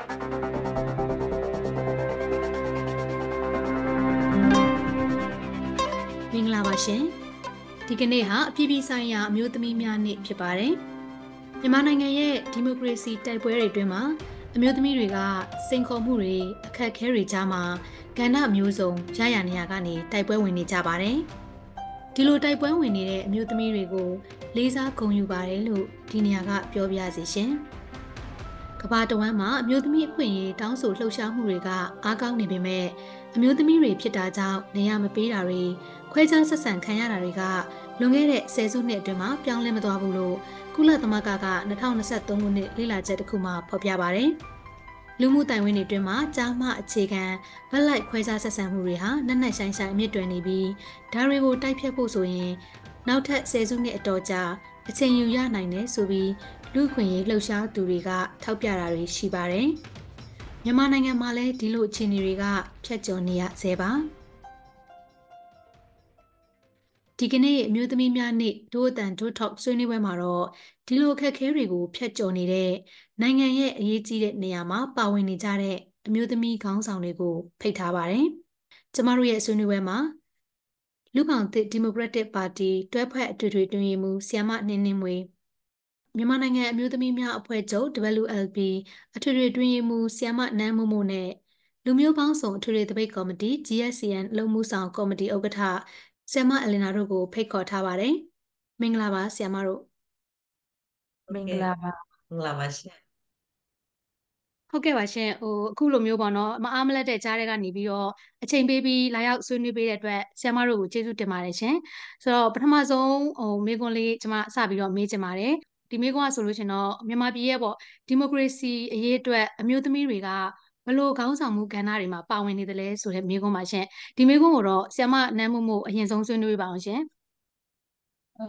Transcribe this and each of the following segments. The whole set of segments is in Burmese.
မင်္ဂလာပါရှင်ဒီကနေ့ဟာအပြည်ပြည်ဆိုင်ရာအမျိုးသမီးများနေ့ဖြစ်ပါတယ်မြန်မာနိုင်ငံရဲ့ဒီမိုကရေစီတိုက်ပွဲတွေတွင်မှာအမျိုးသမီးတွေကစိန်ခေါ်မှုတွေအခက်အခဲတွေကြားမှာကဏ္ဍမျိုးစုံရရနေရကနေတိုက်ပွဲဝင်နေကြပါတယ်ဒီလိုတိုက်ပွဲဝင်နေတဲ့အမျိုးသမီးတွေကို လေးစားဂုဏ်ယူပါတယ်လို့ဒီနေရာက ပြောပြရစီရှင်။ကဘာတဝမ်းမှာအမျိုးသမီးအခွင့်အရေးတောင်းဆိုလှုပ်ရှားမှုတွေကအားကောင်းနေပေမဲ့အမျိုးသမီးတွေဖြစ်တာကြောင့်နေရာမပေးတာတွေခွဲခြားဆက်ဆံခံရတာတွေကလွန်ခဲ့တဲ့ဆယ်စုနှစ်အတွင်းမှာပြောင်းလဲမသွားဘူးလို့ကုလသမဂ္ဂက2023ခုနှစ်လေ့လာချက်တစ်ခုမှဖော်ပြပါတယ်။လူမှုတိုင်ဝင်တွေတွင်မှာကြားမှအခြေခံဘက်လိုက်ခွဲခြားဆက်ဆံမှုတွေဟာနက်နက်ရှိုင်းရှိုင်းအမြင့်တွယ်နေပြီးဒါတွေကိုတိုက်ဖြတ်ဖို့ဆိုရင်နောက်ထပ်ဆယ်စုနှစ်အတော်ကြာအချိန်ယူရနိုင်တယ်ဆိုပြီးလူ့ခွင့်ရေးလှုပ်ရှားသူတွေကထောက်ပြတာတွေရှိပါတယ်။မြန်မာနိုင်ငံမှာလည်းဒီလိုအခြေအနေတွေကဖြတ်ကျော်နေရဆဲပါ။ဒီကနေ့အမျိုးသမီးများနေ့ဒို့အတန်ဒို့ထောက်ဆွေးနွေးပွဲမှာတော့ဒီလိုအခက်အခဲတွေကိုဖြတ်ကျော်နေတဲ့နိုင်ငံရဲ့အရေးကြီးတဲ့နေရာမှာပါဝင်နေကြတဲ့အမျိုးသမီးခေါင်းဆောင်တွေကိုဖိတ်ထားပါတယ်။ကျမတို့ရဲ့ဆွေးနွေးပွဲမှာလူ့ဘောင်သစ်ဒီမိုကရက်တစ်ပါတီတွဲဖွဲ့အထွေထွေတွင်ရေးမှူးဆီယမနှင်းနှင်းမွေမြန်မာနိုင်ငံအမျိုးသမီးများအဖွဲ့ချုပ် WLB အထွေထွေတွင်ရေးမှူးဆီယမနန်းမို့မို့နဲ့လူမျိုးပေါင်းစုံအထွေထွေတပိတ်ကော်မတီ GSCN လုံမှုဆောင်ကော်မတီဥက္ကဋ္ဌဆီယမအလင်နာတို့ကိုဖိတ်ခေါ်ထားပါတယ်။မင်္ဂလာပါဆီယမတို့။မင်္ဂလာပါ။မင်္ဂလာပါရှင်။ဟုတ်ကဲ့ပါရှင်ဟိုအခုလိုမျိုးပေါ့နော်မအားမလက်တဲ့ကြားတွေကနေပြီးတော့အချိန်ပေးပြီးလာရောက်ဆွေးနွေးပေးတဲ့အတွက်ဆရာမတို့ကိုကျေးဇူးတင်ပါတယ်ရှင်ဆိုတော့ပထမဆုံးဟိုမေခွန်လေးကျွန်မစပြီးတော့မေးချင်ပါတယ်ဒီမိကွန်းကဆိုလို့ရှင်တော့မြန်မာပြည်ရဲ့ပေါ့ဒီမိုကရေစီအရေးအတွက်အမျိုးသမီးတွေကဘလို့ခေါင်းဆောင်မှုကဏ္ဍတွေမှာပါဝင်နေတယ်လဲဆိုတဲ့မိကွန်းပါရှင်ဒီမိကွန်းကိုတော့ဆ iam နမ်းမှုမှုအရင်ဆုံးဆွေးနွေးပါအောင်ရှင်။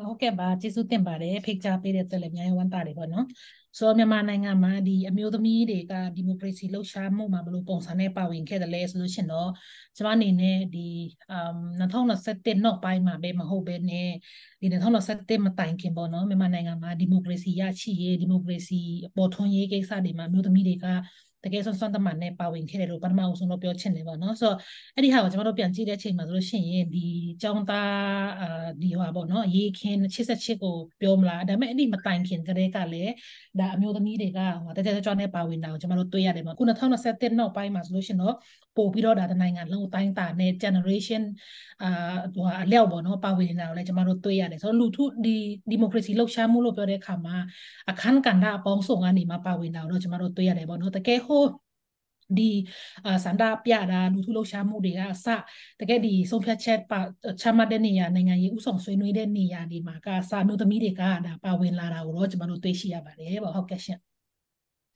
ဟုတ်ကဲ့ပါကျေးဇူးတင်ပါတယ်ဖိတ်ကြားပေးတဲ့အတွက်လည်းအများကြီးဝမ်းသာတယ်ပေါ့နော်ဆိုတော့မြန်မာနိုင်ငံမှာဒီအမျိုးသမီးတွေကဒီမိုကရေစီလှုပ်ရှားမှုမှာဘယ်လိုပုံစံနဲ့ပါဝင်ခဲ့တယ်လဲဆိုလို့ရှင်တော့ကျွန်မအနေနဲ့ဒီအမ်2021နောက်ပိုင်းမှာပဲမဟုတ်ပဲနဲ့ဒီ2021မတိုင်ခင်ပေါ့နော်မြန်မာနိုင်ငံမှာဒီမိုကရေစီရရှိရေးဒီမိုကရေစီပေါ်ထွန်းရေးကိစ္စတွေမှာအမျိုးသမီးတွေကတကယ်ဆွမ်းဆွမ်းတမန်နဲ့ပါဝင်ခဲ့တယ်လို့ပထမအဆုံးတော့ပြောချင်တယ်ပေါ့နော်ဆိုတော့အဲ့ဒီဟာကိုကျွန်တော်တို့ပြန်ကြည့်တဲ့အချိန်မှာဆိုလို့ရှိရင်ဒီចောင်းသားအာဒီဟာပေါ့နော်ရေခင်း68ကိုပြောမလားဒါပေမဲ့အဲ့ဒီမတိုင်ခင်ကလေးကလည်းဒါအမျိုးသမီးတွေကဟိုတက်တက်ကြွကြွနဲ့ပါဝင်တာကိုကျွန်တော်တို့တွေ့ရတယ်ပေါ့ခု2021နောက်ပိုင်းမှာဆိုလို့ရှိရင်တော့ပို့ပြီးတော့ဒါတနိုင်ငံလုံးတိုင်းတာနဲ့ generation အာဟိုအလျောက်ပေါ့နော်ပါဝင်နေတာကိုလည်းကျမတို့တွေ့ရတယ်ဆိုတော့လူထုဒီဒီမိုကရေစီလှုပ်ရှားမှုလို့ပြောတဲ့အခါမှာအခန်းကဏ္ဍအပေါင်းစုံကနေမှပါဝင်တာကိုတော့ကျမတို့တွေ့ရတယ်ပေါ့နော်တကယ်ဟိုဒီစန္ဒပြတာလူထုလှုပ်ရှားမှုတွေကအစတကယ်ဒီဆုံးဖြတ်ချက်ပါချမှတ်တဲ့နေရာနိုင်ငံရေးဥဆောင်ဆွေးနွေးတဲ့နေရာတွေမှာကစာမျိုးသမီးတွေကဒါပါဝင်လာတာကိုတော့ကျမတို့တွေ့ရှိရပါတယ်ပေါ့ဟုတ်ကဲ့ရှင်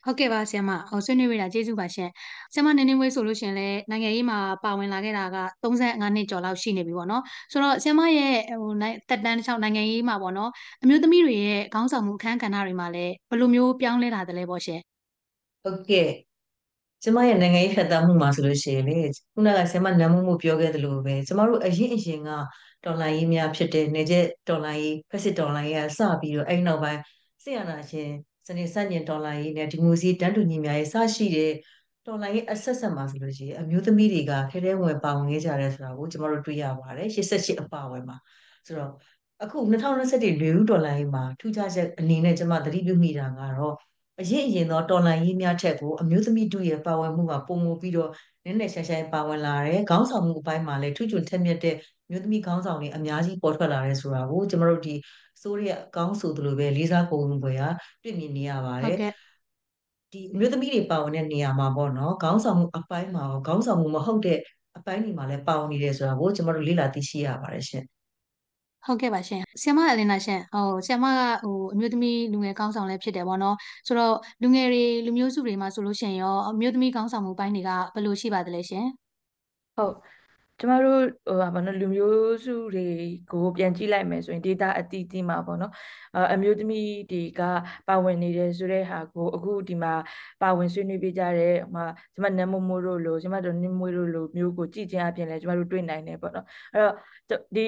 ဟုတ်ကဲ့ပါဆရာမဟိုဆွေးနွေးပေးတာကျေးဇူးပါရှင်ဆရာမနင်းနေဝေးဆိုလို့ရှင်လဲနိုင်ငံရေးမှာပါဝင်လာခဲ့တာက35နှစ်ကျော်လောက်ရှိနေပြီပေါ့နော်ဆိုတော့ဆရာမရဲ့ဟိုတက်တန်းတစ်ချောင်းနိုင်ငံရေးမှာပေါ့နော်အမျိုးသမီးတွေရဲ့ခေါင်းဆောင်မှုအခမ်းကဏ္ဍတွေမှာလဲဘယ်လိုမျိုးပြောင်းလဲလာတယ်လဲပေါ့ရှင်ဟုတ်ကဲ့ကျမရဲ့နိုင်ငံရေးဖြတ်သန်းမှုမှာဆိုလို့ရှိရင်လေခုနကဆရာမနမ်မှုမှုပြောခဲ့သလိုပဲကျမတို့အရင်အရင်ကတော်လိုင်းရေးများဖြစ်တဲ့နေကျက်တော်လိုင်းရေးဖက်စစ်တော်လိုင်းရေးကစပြီးတော့အဲ့နောက်ပိုင်းဆရာနာရှင်စနေစညင်တော်လိုင်းရေးနဲ့ဒီမိုစီတန်းတူညီမျှရေးစရှိတဲ့တော်လိုင်းရေးအဆက်ဆက်မှာဆိုလို့ရှိရင်အမျိုးသမီးတွေကထဲထဲဝင်ပါဝင်ခဲ့ကြတယ်ဆိုတာကိုကျမတို့တွေ့ရပါတယ်88အပါဝင်မှာဆိုတော့အခု2021လွေဦးတော်လိုင်းရေးမှာထူးခြားချက်အနေနဲ့ကျမသတိပြုမိတာ ကတော့အရင်အရင်သောတော်လိုင်းရေးများထက်ကိုအမျိုးသမီးတို့ရဲ့ပါဝင်မှုကပုံမူပြီးတော့နည်းနည်းရှာရှာပါဝင်လာတယ်ခေါင်းဆောင်မှုအပိုင်းမှာလည်းထူးချွန်ထက်မြက်တဲ့မျိုးသမီးခေါင်းဆောင်တွေအများကြီးပေါ်ထွက်လာတယ်ဆိုတာကိုကျမတို့ဒီစိုးရဲအကောင်းဆိုသလိုပဲလေးစားကုန်ွယ်ဟာတွေ့မြင်နေရပါတယ်ဒီအမျိုးသမီးတွေပါဝင်တဲ့နေရာမှာပေါ့နော်ခေါင်းဆောင်မှုအပိုင်းမှာရောခေါင်းဆောင်မှုမဟုတ်တဲ့အပိုင်းတွေမှာလည်းပါဝင်နေတယ်ဆိုတာကိုကျွန်တော်တို့လေ့လာသိရှိရပါတယ်ရှင်ဟုတ်ကဲ့ပါရှင်ဆ iam အလင်းနာရှင်ဟိုဆ iam ကဟိုအမျိုးသမီးလူငယ်ကောင်းဆောင်လည်းဖြစ်တယ်ဗောနော်ဆိုတော့လူငယ်တွေလူမျိုးစုတွေမှာဆိုလို့ရှင်ရောအမျိုးသမီးကောင်းဆောင်မှုပိုင်းတွေကဘယ်လိုရှိပါသလဲရှင်ဟုတ်ကျမတို့ဟိုဘာလို့လူမျိုးစုတွေကိုပြန်ကြည့်လိုက်မယ်ဆိုရင် data အတီးတီးမှာပေါ့နော်အမျိုးသမီးတွေကပါဝင်နေတယ်ဆိုတဲ့ဟာကိုအခုဒီမှာပါဝင်ဆွေးနွေးပေးကြတဲ့ဟိုမှာကျမနမ်မိုမိုတို့လိုကျမတို့နင်းမွေးတို့လိုမျိုးကိုကြည့်ခြင်းအပြင်လည်းကျမတို့တွေ့နိုင်တယ်ပေါ့နော်အဲ့တော့ဒီ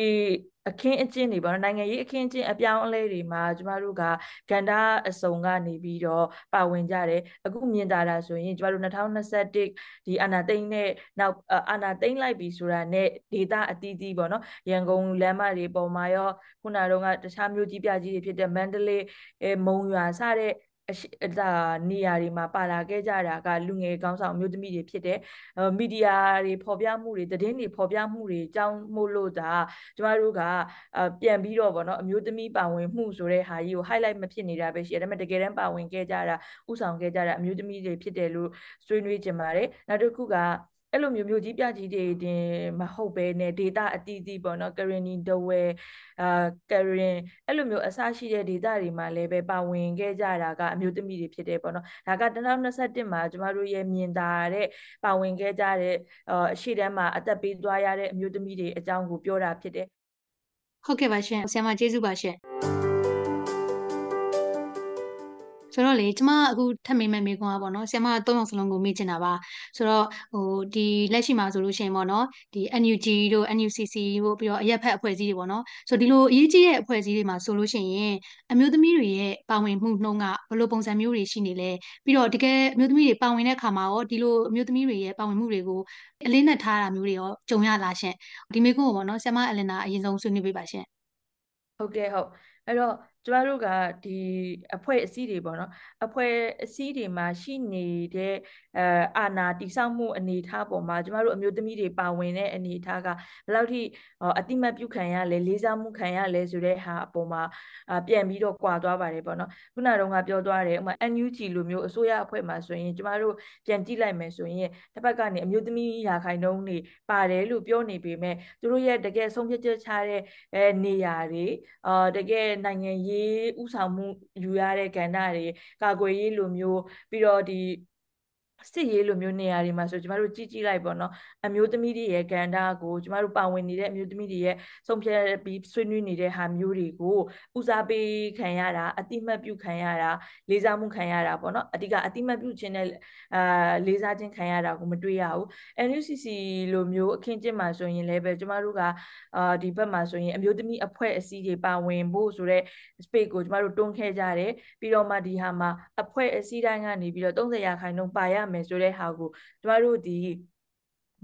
အခင်းအကျင်းတွေပေါ့နော်နိုင်ငံရေးအခင်းအကျင်းအပြောင်းအလဲတွေမှာကျမတို့ကကန္တာအစုံကနေပြီးတော့ပါဝင်ကြတယ်အခုမြင်တာတာဆိုရင်ကျမတို့2021ဒီအာနာသိန်းနဲ့နောက်အာနာသိန်းလိုက်ပြီဆိုတာနဲ့ဒေတာအသီးသီးပေါ့နော်ရန်ကုန်လမ်းမတွေပေါ်မှာရောခုနကတော့တခြားမြို့ကြီးပြကြီးတွေဖြစ်တဲ့မန္တလေးမုံရွာစတဲ့အရှိဒါနေရာတွေမှာပါလာခဲ့ကြတာကလူငယ်ကောင်းဆောင်မျိုးသမီးတွေဖြစ်တဲ့မီဒီယာတွေဖော်ပြမှုတွေသတင်းတွေဖော်ပြမှုတွေကြောင်းမို့လို့ဒါကျမတို့ကပြန်ပြီးတော့ဗောနော်အမျိုးသမီးပါဝင်မှုဆိုတဲ့ဟာကြီးကို highlight မဖြစ်နေတာပဲရှိတယ်ဒါပေမဲ့တကယ်တမ်းပါဝင်ခဲ့ကြတာဥဆောင်ခဲ့ကြတာအမျိုးသမီးတွေဖြစ်တယ်လို့ဆွေးနွေးကြပါတယ်နောက်တစ်ခုကအဲ့လိုမျိုးမျိုးကြီးပြကြီးတွေတင်မဟုတ်ဘဲနဲ့ data အတီးတီးပေါ့နော် currency ဒဝယ်အာ current အဲ့လိုမျိုးအစရှိတဲ့ data တွေမှာလည်းပဲပါဝင်ခဲ့ကြတာကအမျိုးသမီးတွေဖြစ်တယ်ပေါ့နော်ဒါက2021မှာကျမတို့ရဲ့မြင်သာတဲ့ပါဝင်ခဲ့ကြတဲ့အရှိတမ်းမှာအသက်ပေးသွားရတဲ့အမျိုးသမီးတွေအကြောင်းကိုပြောတာဖြစ်တယ်ဟုတ်ကဲ့ပါရှင်ဆရာမကျေးဇူးပါရှင်ဆိုတော့လေကျမအခုထပ်မေးမဲ့မေးခွန်းอ่ะပေါ့နော်ဆရာမသုံးအောင်စလုံးကိုမေးချင်တာပါဆိုတော့ဟိုဒီလက်ရှိမှာဆိုလို့ရှိရင်ပေါ့နော်ဒီ NUG တို့ NUCC တို့ပြီးတော့အရက်ဖက်အဖွဲ့အစည်းတွေပေါ့နော်ဆိုဒီလိုအရေးကြီးတဲ့အဖွဲ့အစည်းတွေမှာဆိုလို့ရှိရင်အမျိုးသမီးတွေရဲ့ပါဝင်မှုနှုန်းကဘယ်လိုပုံစံမျိုးတွေရှိနေလဲပြီးတော့တကယ်အမျိုးသမီးတွေပါဝင်တဲ့အခါမှာရောဒီလိုအမျိုးသမီးတွေရဲ့ပါဝင်မှုတွေကိုအလေးနက်ထားတာမျိုးတွေရောကြုံရလားရှင်ဒီမေးခွန်းကိုပေါ့နော်ဆရာမအလင်နာအရင်ဆုံးဆွေးနွေးပေးပါရှင်ဟုတ်ကဲ့ဟုတ်အဲ့တော့ကျမတို့ကဒီအဖွဲ့အစည်းတွေပေါ့နော်အဖွဲ့အစည်းတွေမှာရှိနေတဲ့အဲအာဏာတိစောက်မှုအနေထားပေါ်မှာကျမတို့အမျိုးသမီးတွေပါဝင်တဲ့အနေထားကဘယ်လောက်ထိအတိမတ်ပြုခံရလဲလေးစားမှုခံရလဲဆိုတဲ့ဟာအပေါ်မှာပြန်ပြီးတော့ကွာသွားပါတယ်ပေါ့နော်ခုနကတော့ပြောသွားတယ်ဥမာ NUG လိုမျိုးအစိုးရအဖွဲ့မှာဆိုရင်ကျမတို့ပြန်ကြည့်လိုက်မယ်ဆိုရင်တစ်ဖက်ကနေအမျိုးသမီးရာခိုင်နှုန်းတွေပါတယ်လို့ပြောနေပေမဲ့သူတို့ရဲ့တကယ်ဆုံးဖြတ်ချက်ချတဲ့အဲနေရာတွေအာတကယ်တဲ့နိုင်ငံရေးဥဆောင်မှုယူရတဲ့ကဏ္ဍတွေကာကွယ်ရေးလိုမျိုးပြီးတော့ဒီစစ်ရေးလိုမျိုးနေရာတွေမှာဆိုကျမတို့ကြည့်ကြည့်လိုက်ပေါ့နော်အမျိုးသမီးတွေရဲ့ကဏ္ဍကိုကျမတို့ပါဝင်နေတဲ့အမျိုးသမီးတွေရဲ့ဆုံးဖြတ်ပြီးဆွေးနွေးနေတဲ့ဟာမျိုးတွေကိုဦးစားပေးခံရတာအတိမတ်ပြုခံရတာလေးစားမှုခံရတာပေါ့နော်အတိကအတိမတ်ပြုခြင်းနဲ့အာလေးစားခြင်းခံရတာကိုမတွေ့ရဘူး NUCC လိုမျိုးအခင်းကျင်းမှာဆိုရင်လည်းပဲကျမတို့ကအာဒီဘက်မှာဆိုရင်အမျိုးသမီးအဖွဲ့အစည်းတွေပါဝင်ဖို့ဆိုတော့ space ကိုကျမတို့တွန်းခဲ့ကြတယ်ပြီးတော့မှဒီဟာမှာအဖွဲ့အစည်းတိုင်းကနေပြီးတော့30ရာခိုင်နှုန်းပါရမယ်ဆိုတဲ့ဟာကိုကျမတို့ဒီ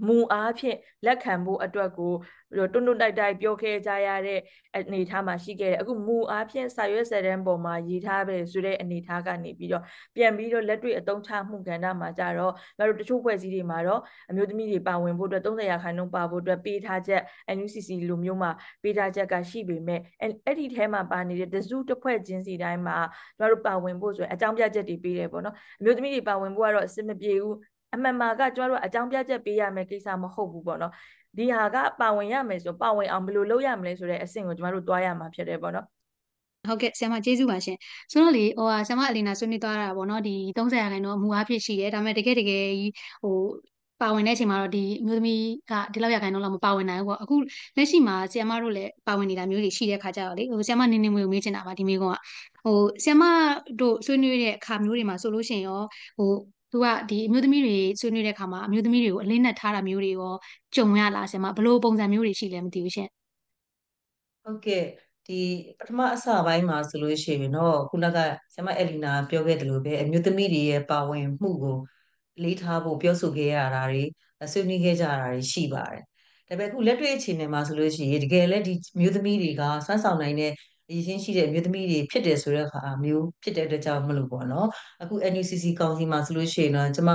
မူအားဖြင့်လက်ခံဖို့အတွက်ကိုတွန်းတွန်းတိုက်တိုက်ပြောခဲ့ကြရတဲ့အနေအထားမှာရှိခဲ့တယ်အခုမူအားဖြင့်စာရွက်စာတမ်းပေါ်မှာရေးထားပဲဆိုတဲ့အနေအထားကနေပြီးတော့ပြန်ပြီးတော့လက်တွေ့အသုံးချမှုကဏ္ဍမှာကြတော့မတို့တချို့ဖွဲ့စည်းတွေမှာတော့အမျိုးသမီးတွေပါဝင်ဖို့အတွက်30ရာခိုင်နှုန်းပါဖို့အတွက်ပေးထားချက် NUCC လိုမျိုးမှာပေးထားချက်ကရှိပေမဲ့အဲ့ဒီထဲမှာပါနေတဲ့တစုတစ်ဖွဲ့ချင်းစီတိုင်းမှာတို့ပါဝင်ဖို့ဆိုရင်အကြောင်းပြချက်တွေပေးတယ်ပေါ့နော်အမျိုးသမီးတွေပါဝင်ဖို့ကတော့အဆင်မပြေဘူးအမှန်မှာကကျမတို့အကြောင်းပြချက်ပေးရမယ်ကိစ္စမဟုတ်ဘူးပေါ့နော်ဒီဟာကပါဝင်ရမယ်ဆိုပါဝင်အောင်ဘယ်လိုလုပ်ရမလဲဆိုတဲ့အဆင့်ကိုကျမတို့တွားရမှာဖြစ်တယ်ပေါ့နော်ဟုတ်ကဲ့ဆရာမကျေးဇူးပါရှင်ဆိုတော့လေဟိုဟာဆရာမအလီနာဆွေးနွေးသွားတာပေါ့နော်ဒီ30ရာခိုင်နှုန်းအမူအားဖြင့်ရှိတယ်ဒါပေမဲ့တကယ်တကယ်ကြီးဟိုပါဝင်တဲ့အချိန်မှာတော့ဒီအမျိုးသမီးကဒီလောက်ရာခိုင်နှုန်းလောက်မပါဝင်နိုင်ဘူးပေါ့အခုလက်ရှိမှာဆရာမတို့လည်းပါဝင်နေတာမျိုးတွေရှိတဲ့ခါကြတော့လေဟိုဆရာမနင်းနေမွေကိုမေးချင်တာပါဒီမိကုန်းကဟိုဆရာမတို့ဆွေးနွေးတဲ့အခါမျိုးတွေမှာဆိုလို့ရှိရင်ရောဟိုသူကဒီအမျိုးသမီးတွေဆွေးနွေးတဲ့အခါမှာအမျိုးသမီးတွေကိုအလင်းနဲ့ထားတာမျိုးတွေရောကြုံရလားဆရာမဘလို့ပုံစံမျိုးတွေရှိလဲမသိဘူးရှင်ဟုတ်ကဲ့ဒီပထမအစပိုင်းမှာဆိုလို့ရှိရင်တော့ခုနကဆရာမအဲလီနာပြောခဲ့တယ်လို့ပဲအမျိုးသမီးတွေရဲ့ပါဝင်မှုကိုလေးထားဖို့ပြောဆိုခဲ့ရတာတွေဆွေးနွေးခဲ့ကြတာတွေရှိပါတယ်ဒါပေမဲ့အခုလက်တွေ့အခြေအနေမှာဆိုလို့ရှိရင်တကယ်လည်းဒီမျိုးသမီးတွေကစွမ်းဆောင်နိုင်တဲ့အရင်ရှိတဲ့အမျိုးသမီးတွေဖြစ်တယ်ဆိုတဲ့အခါမျိုးဖြစ်တဲ့အတွက်ကြောင့်မလို့ပေါ့နော်အခု NUCC ကောင်စီမှာဆိုလို့ရှိရင်တော့ကျွန်မ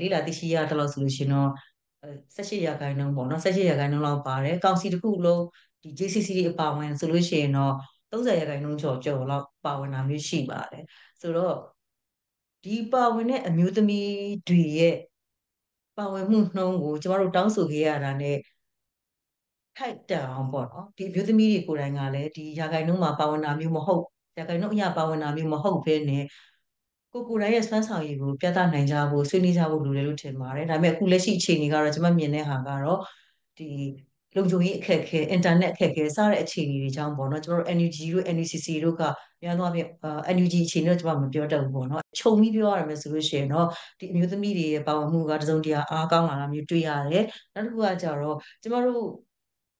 လေးလာသိရှိရတဲ့လောက်ဆိုလို့ရှိရင်တော့18ရာခိုင်နှုန်းပေါ့နော်18ရာခိုင်နှုန်းလောက်ပါတယ်ကောင်စီတစ်ခုလုံးဒီ JCC တွေအပါဝင်ဆိုလို့ရှိရင်တော့30ရာခိုင်နှုန်းကျော်ကျော်လောက်ပါဝင်တာမျိုးရှိပါတယ်ဆိုတော့ဒီပါဝင်တဲ့အမျိုးသမီးတွေရဲ့ပါဝင်မှုနှုံးကိုကျမတို့တောင်းဆိုခဲ့ရတာ ਨੇ ထိုက်တန်အောင်ပေါ့နော်ဒီမျိုးသမီးတွေကိုယ်တိုင်ကလည်းဒီရာဂိုင်နှုန်းမှာပါဝင်တာမျိုးမဟုတ်ရာဂိုင်နှုန်းအရာပါဝင်တာမျိုးမဟုတ်ဘဲနဲ့ကိုကိုယ်တိုင်ရဲ့စွမ်းဆောင်ရည်ကိုပြသနိုင်ကြဖို့ဆွေးနွေးကြဖို့လိုတယ်လို့ထင်ပါတယ်ဒါပေမဲ့အခုလက်ရှိအခြေအနေကတော့ကျွန်မမြင်တဲ့ဟာကတော့ဒီလုံခြုံရေးအခက်အခဲအင်တာနက်အခက်အခဲစတဲ့အခြေအနေတွေကြောင့်ပေါ့နော်ကျွန်တော်တို့ NUG တို့ NUCC တို့ကများသောအားဖြင့် NUG အခြေအနေတော့ကျွန်မမပြောတတ်ဘူးပေါ့နော်ခြုံပြီးပြောရမယ်ဆိုလို့ရှိရင်တော့ဒီအမျိုးသမီးတွေရဲ့ပါဝင်မှုကတစုံတရာအားကောင်းလာတာမျိုးတွေ့ရတယ်နောက်တစ်ခုကကြတော့ကျွန်တော်တို့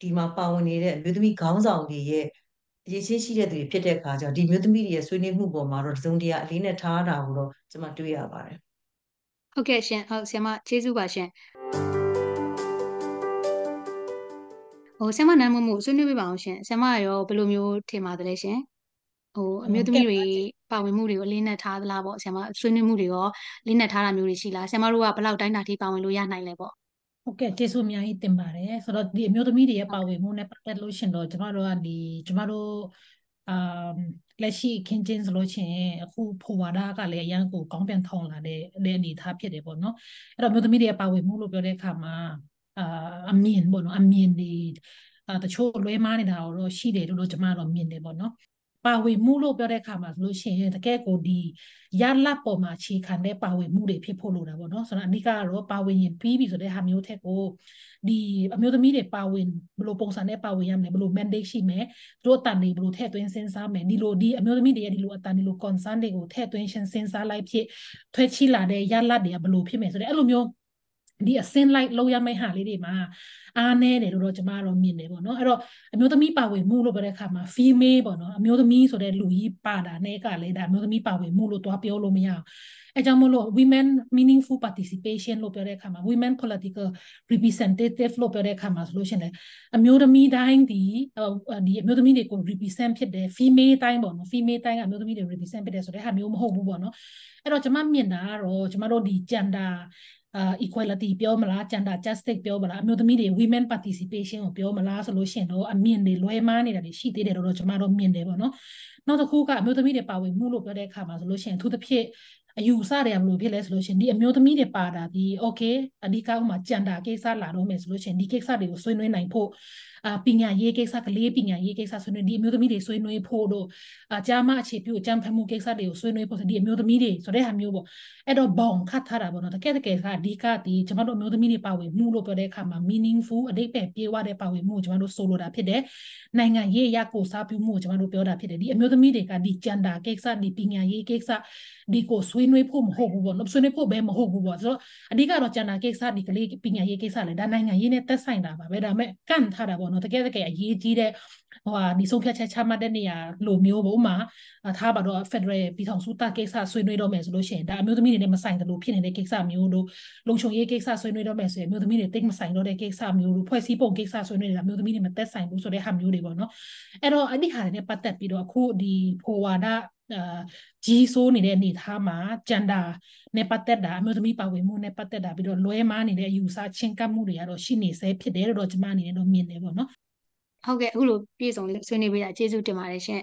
ဒီမှာပါဝင်နေတဲ့အမျိုးသမီးခေါင်းဆောင်တွေရဲ့အရေးချင်းရှိတဲ့သူတွေဖြစ်တဲ့အခါကျတော့ဒီမျိုးသမီးတွေရဲ့ဆွေးနွေးမှုပေါ်မှာတော့တစုံတရာအလေးနဲ့ထားတာကိုတော့ကျွန်မတွေ့ရပါတယ်။ဟုတ်ကဲ့ရှင်။ဟုတ်ဆရာမကျေးဇူးပါရှင်။ဟိုဆရာမနာမမှုဆွေးနွေးပြပါအောင်ရှင်။ဆရာမရောဘယ်လိုမျိုးထင်ပါသလဲရှင်။ဟိုအမျိုးသမီးတွေပါဝင်မှုတွေကိုအလေးနဲ့ထားသလားပေါ့ဆရာမဆွေးနွေးမှုတွေရောလေးနဲ့ထားတာမျိုးတွေရှိလားဆရာမတို့ကဘယ်လောက်တိုင်းတာထိပါဝင်လို့ရနိုင်လဲပေါ့ဟုတ်ကဲ့ကျေးဇူးအများကြီးတင်ပါတယ်ဆိုတော့ဒီအမျိုးသမီးတွေရဲ့ပါဝင်မှုနဲ့ပတ်သက်လို့ရှင်တော့ကျမတို့ကဒီကျမတို့အာလက်ရှိခင်းကျင်းဆိုလို့ရှိရင်အခုဖော်ဝါဒကလည်းအရန်ကိုကောင်းပြန်ထောင်လာတဲ့အနေအထားဖြစ်တယ်ပေါ့နော်အဲ့တော့မျိုးသမီးတွေရဲ့ပါဝင်မှုလို့ပြောတဲ့အခါမှာအာအမြင်ပေါ့နော်အမြင်တွေအတချို့လွဲမားနေတာတော့ရှိတယ်လို့ကျွန်မတော့မြင်တယ်ပေါ့နော်ပါဝင်မှုလို့ပြောတဲ့အခါမှာဆိုလို့ရှိရင်တကယ်ကိုဒီရလတ်ပေါ်မှာခြေခံတဲ့ပါဝင်မှုတွေဖြစ်ဖို့လိုတာပေါ့နော်ဆိုတော့အနိကကတော့ပါဝင်ရင်ပြီးပြီဆိုတဲ့ဟာမျိုးထက်ကိုဒီအမျိုးသမီးတွေပါဝင်ဘယ်လိုပုံစံနဲ့ပါဝင်ရမလဲဘယ်လို mandate ရှိမယ်တို့အတန်တွေဘယ်လိုထည့်သွင်းစဉ်းစားမယ်ဒီလိုဒီအမျိုးသမီးတွေရဲ့ဒီလိုအတန်ဒီလို concern တွေကိုထည့်သွင်းရှင်းစဉ်းစားလိုက်ဖြစ်ထွက်ချိလာတဲ့ရလတ်တွေကဘယ်လိုဖြစ်မယ်ဆိုတဲ့အဲ့လိုမျိုးဒီအစင်းလိုက်လောက်ရမယ့်ဟာလေးတွေမှာအားနည်းတယ်လို့တော့ကျမတော့မြင်တယ်ပေါ့နော်အဲ့တော့အမျိုးသမီးပါဝင်မှုလို့ပြောတဲ့အခါမှာ female ပေါ့နော်အမျိုးသမီးဆိုတဲ့လူကြီးပါတာနဲ့ကလည်းဒါအမျိုးသမီးပါဝင်မှုလို့သွားပြောလို့မရအောင်အဲကြောင့်မို့လို့ women meaningful participation လို့ပြောတဲ့အခါမှာ women political representative လို့ပြောတဲ့အခါမှာဆိုလို့ရှင်လေအမျိုးသမီးတိုင်းဒီဒီအမျိုးသမီးတွေကို represent ဖြစ်တယ် female တိုင်းပေါ့နော် female တိုင်းကအမျိုးသမီးတွေ represent ဖြစ်တယ်ဆိုတဲ့ဟာမျိုးမဟုတ်ဘူးပေါ့နော်အဲ့တော့ကျွန်မမြင်တာကတော့ကျွန်မတို့ဒီ gender equality ပြောမလား gender justice ပြောမလားအမျိုးသမီးတွေ women participation ကိုပြောမလားဆိုလို့ရှင်တော့အမြင်တွေလွဲမှားနေတာတွေရှိသေးတယ်တော့ကျွန်မတို့မြင်တယ်ပေါ့နော်နောက်တစ်ခုကအမျိုးသမီးတွေပါဝင်မှုလို့ပြောတဲ့အခါမှာဆိုလို့ရှင်အထူးသဖြင့်အယူဆတယ်ဘယ်လိုဖြစ်လဲဆိုလို့ရှင်ဒီအမျိုးသမီးတွေပါတာဒီ okay အဓိကဥမာ gender ကိစ္စလာတော့မယ်ဆိုလို့ရှင်ဒီကိစ္စတွေကိုဆွေးနွေးနိုင်ဖို့ပညာရေးကိစ္စကလေးပညာရေးကိစ္စဆွေးနွေးဒီအမျိုးသမီးတွေဆွေးနွေးဖို့တို့ကြားမအခြေပြုအကြံဖတ်မှုကိစ္စတွေကိုဆွေးနွေးဖို့ဆိုဒီအမျိုးသမီးတွေဆိုတဲ့ဟာမျိုးပေါ့အဲ့တော့ဘောင်ခတ်ထားတာပေါ့နော်တကယ်တကယ်ကအဓိကဒီကျွန်တော်တို့အမျိုးသမီးတွေပါဝင်မှုလို့ပြောတဲ့အခါမှာ meaningful အတိတ်ပဲပြေဝတဲ့ပါဝင်မှုကိုကျွန်တော်တို့ဆိုလိုတာဖြစ်တယ်နိုင်ငံရေးအရကိုစားပြုမှုကိုကျွန်တော်တို့ပြောတာဖြစ်တယ်ဒီအမျိုးသမီးတွေကဒီ gender ကိစ္စဒီပညာရေးကိစ္စဒီကိုဆွေးနွေးဖို့မဟုတ်ဘူးပေါ့နော်ဆွေးနွေးဖို့ပဲမဟုတ်ဘူးပေါ့ဆိုတော့အဓိကတော့ gender ကိစ္စဒီကလေးပညာရေးကိစ္စလေဒါနိုင်ငံရေးနဲ့သက်ဆိုင်တာပါပဲဒါပေမဲ့ကန့်ထားတာပေါ့နော်တကယ်တကယ်အရေးကြီးတဲ့ဟိုဟာဒီဆုံးဖြတ်ချက်ချမှတ်တဲ့နေရာလိုမျိုးပေါ့ဥမာထားပါတော့ Federal ပြည်ထောင်စုတကိစ္စဆွေးနွေးတော့မယ်ဆိုလို့ရှိရင်ဒါအမျိုးသမီးတွေနဲ့မဆိုင်တယ်လို့ဖြစ်နေတဲ့ကိစ္စမျိုးတို့လုံခြုံရေးကိစ္စဆွေးနွေးတော့မယ်ဆိုရင်အမျိုးသမီးတွေတိတ်မဆိုင်တော့တဲ့ကိစ္စမျိုးတို့ဖွဲ့စည်းပုံကိစ္စဆွေးနွေးတာအမျိုးသမီးတွေမသက်ဆိုင်ဘူးဆိုတဲ့ဟာမျိုးတွေပေါ့နော်အဲ့တော့အဲ့ဒီဟာတွေနဲ့ပတ်သက်ပြီးတော့အခုဒီဖိုဝါဒအာကြီးဆိုးနေတဲ့အနေထားမှာကြန်တာနဲ့ပတ်သက်တာအမျိုးသမီးပါဝင်မှုနဲ့ပတ်သက်တာပြီးတော့လွဲမားနေတဲ့အယူအဆချင်းကပ်မှုတွေကတော့ရှိနေဆဲဖြစ်တယ်တော့ကျွန်မအနေနဲ့တော့မြင်တယ်ပေါ့နော်ဟုတ်ကဲ့အခုလိုပြည့်စုံလေးဆွေးနွေးပေးတာကျေးဇူးတင်ပါတယ်ရှင်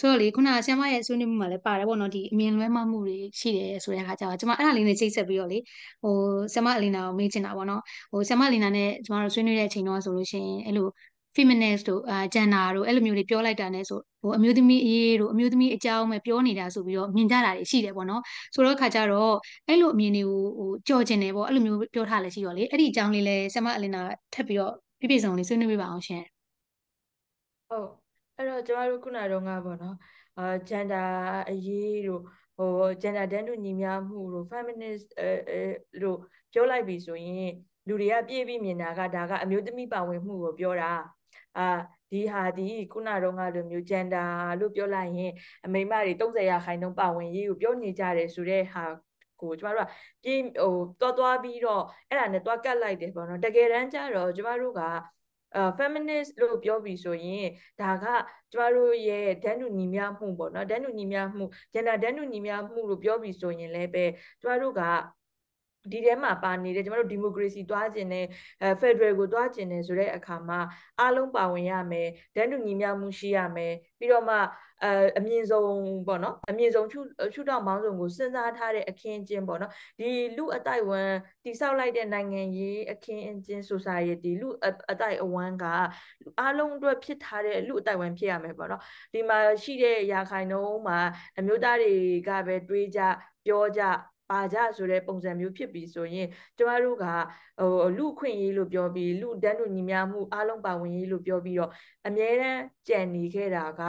ဆိုတော့လေခုနဆ iam မရဲ့ဆွေးနွေးမှုမှာလည်းပါတယ်ပေါ့နော်ဒီအမြင်လွဲမှမှုတွေရှိတယ်ဆိုတဲ့အခါကျတော့ကျွန်မအဲ့ဒါလေးနဲ့ချိန်ဆက်ပြီးတော့လေဟိုဆ iam အလီနာကိုမေးချင်တာပေါ့နော်ဟိုဆ iam အလီနာနဲ့ကျွန်မတို့ဆွေးနွေးတဲ့အချိန်တော့ဆိုလို့ရှိရင်အဲ့လို feminist တို့အာ gender တို့အဲ့လိုမျိုးတွေပြောလိုက်တာ ਨੇ ဆိုဟိုအမျိုးသမီးအရေးတို့အမျိုးသမီးအကြောင်းပဲပြောနေတာဆိုပြီးတော့မြင်ကြတာတွေရှိတယ်ပေါ့နော်ဆိုတော့ခါကြတော့အဲ့လိုအမြင်တွေကိုဟိုကြော်ကျင်တယ်ပေါ့အဲ့လိုမျိုးပြောထားလည်းရှိတော့လေအဲ့ဒီအကြောင်းလေးလည်းဆမအလင်နာထပ်ပြီးတော့ပြပြဆောင်လေးဆွေးနွေးပြပါအောင်ရှင်ဟုတ်အဲ့တော့ကျမတို့ခုနကတော့ငါပေါ့နော်အာ gender အရေးတို့ဟို gender တန်းတူညီမျှမှုတို့ feminist အဲလို့ပြောလိုက်ပြီဆိုရင်လူတွေကပြေးပြီးမြင်တာကဒါကအမျိုးသမီးပါဝင်မှုကိုပြောတာအာဒီဟာဒီခုနတုန်းကလိုမျိုး gender လို့ပြောလိုက်ရင်အမိမတွေ30ရာခိုင်နှုန်းပါဝင်ရေးကိုပြောနေကြတယ်ဆိုတဲ့ဟာကိုကျမတို့ကပြေးဟိုတွားတွားပြီးတော့အဲ့ဒါနဲ့တွားကတ်လိုက်တယ်ပေါ့နော်တကယ်တမ်းကျတော့ကျမတို့ကအဲ feminist လို့ပြောပြီးဆိုရင်ဒါကကျမတို့ရဲ့ဒန်းတူညီမျှမှုပေါ့နော်ဒန်းတူညီမျှမှု gender ဒန်းတူညီမျှမှုလို့ပြောပြီးဆိုရင်လည်းပဲကျမတို့ကဒီထဲမှာပါနေတဲ့ကျမတို့ဒီမိုကရေစီသွားကျင်တဲ့အဲဖက်ဒရယ်ကိုသွားကျင်တယ်ဆိုတဲ့အခါမှာအားလုံးပါဝင်ရမယ်တန်းတူညီမျှမှုရှိရမယ်ပြီးတော့မှအအမြင့်ဆုံးပေါ့နော်အမြင့်ဆုံးဖြူဖြူတောင်ပေါင်းစုံကိုစဉ်းစားထားတဲ့အခင်းအကျင်းပေါ့နော်ဒီလူအတိုက်ဝန်းတိဆောက်လိုက်တဲ့နိုင်ငံရေးအခင်းအကျင်း society လူအတိုက်အဝန်းကအားလုံးအတွက်ဖြစ်ထားတဲ့လူအတိုက်ဝန်းဖြစ်ရမယ်ပေါ့နော်ဒီမှာရှိတဲ့ရာခိုင်နှုန်းမှာအမျိုးသားတွေကပဲတွေးကြပြောကြပါကြဆိုတဲ့ပုံစံမျိုးဖြစ်ပြီးဆိုရင်ကျမတို့ကဟိုလူခွင့်ရေးလို့ပြောပြီးလူတန်းတို့ညီမျှမှုအားလုံးပါဝင်ရေးလို့ပြောပြီးတော့အမြဲတမ်းကြံနေခဲ့တာက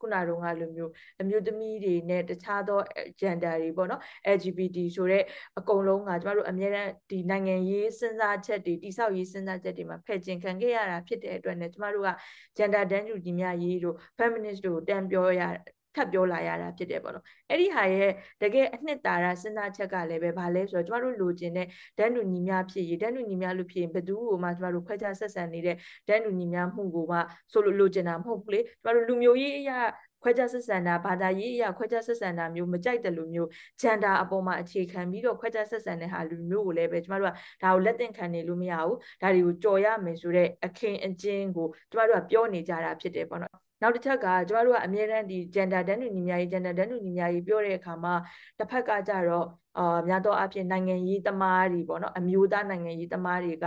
ခုနတုန်းကလိုမျိုးအမျိုးသမီးတွေနဲ့တခြားသော gender တွေပေါ့နော် LGBT ဆိုတဲ့အကုန်လုံးကကျမတို့အမြဲတမ်းဒီနိုင်ငံရေးစဉ်းစားချက်တွေတိဆောက်ရေးစဉ်းစားချက်တွေမှာဖယ်ကျင်ခံခဲ့ရတာဖြစ်တဲ့အတွက်ねကျမတို့က gender တန်းတူညီမျှရေးတို့ feminist တို့တန်ပြောရထပ်ပြောလာရတာဖြစ်တယ်ပေါ့နော်အဲ့ဒီဟာရဲ့တကယ်အနှစ်သာရစဉ်းစားချက်ကလည်းပဲဘာလဲဆိုတော့ကျမတို့လိုချင်တဲ့ဒန်းတူညီမျှဖြစ်ရေးဒန်းတူညီမျှလို့ဖြစ်ရင်ဘသူ့ကိုမှကျမတို့ခွဲခြားဆက်ဆံနေတဲ့ဒန်းတူညီမျှမှုကိုမှဆိုလိုလိုချင်တာမဟုတ်ဘူးလေကျမတို့လူမျိုးရေးအရာခွဲခြားဆက်ဆံတာဘာသာရေးအရာခွဲခြားဆက်ဆံတာမျိုးမကြိုက်တယ်လို့မျိုးဂျန်ဒါအပေါ်မှာအခြေခံပြီးတော့ခွဲခြားဆက်ဆံတဲ့ဟာလူမျိုးကိုလည်းပဲကျမတို့ကဒါကိုလက်သင့်ခံနေလို့မရဘူးဒါတွေကိုကြော်ရမယ်ဆိုတော့အခင်အကျင်းကိုကျမတို့ကပြောနေကြတာဖြစ်တယ်ပေါ့နော်နောက်တစ်ချက်ကကျမတို့ကအမြဲတမ်းဒီ gender တန်းတူညီမျှရေး gender တန်းတူညီမျှရေးပြောတဲ့အခါမှာတစ်ဖက်ကကြတော့အာများသောအားဖြင့်နိုင်ငံရေးသမားတွေပေါ့နော်အမျိုးသားနိုင်ငံရေးသမားတွေက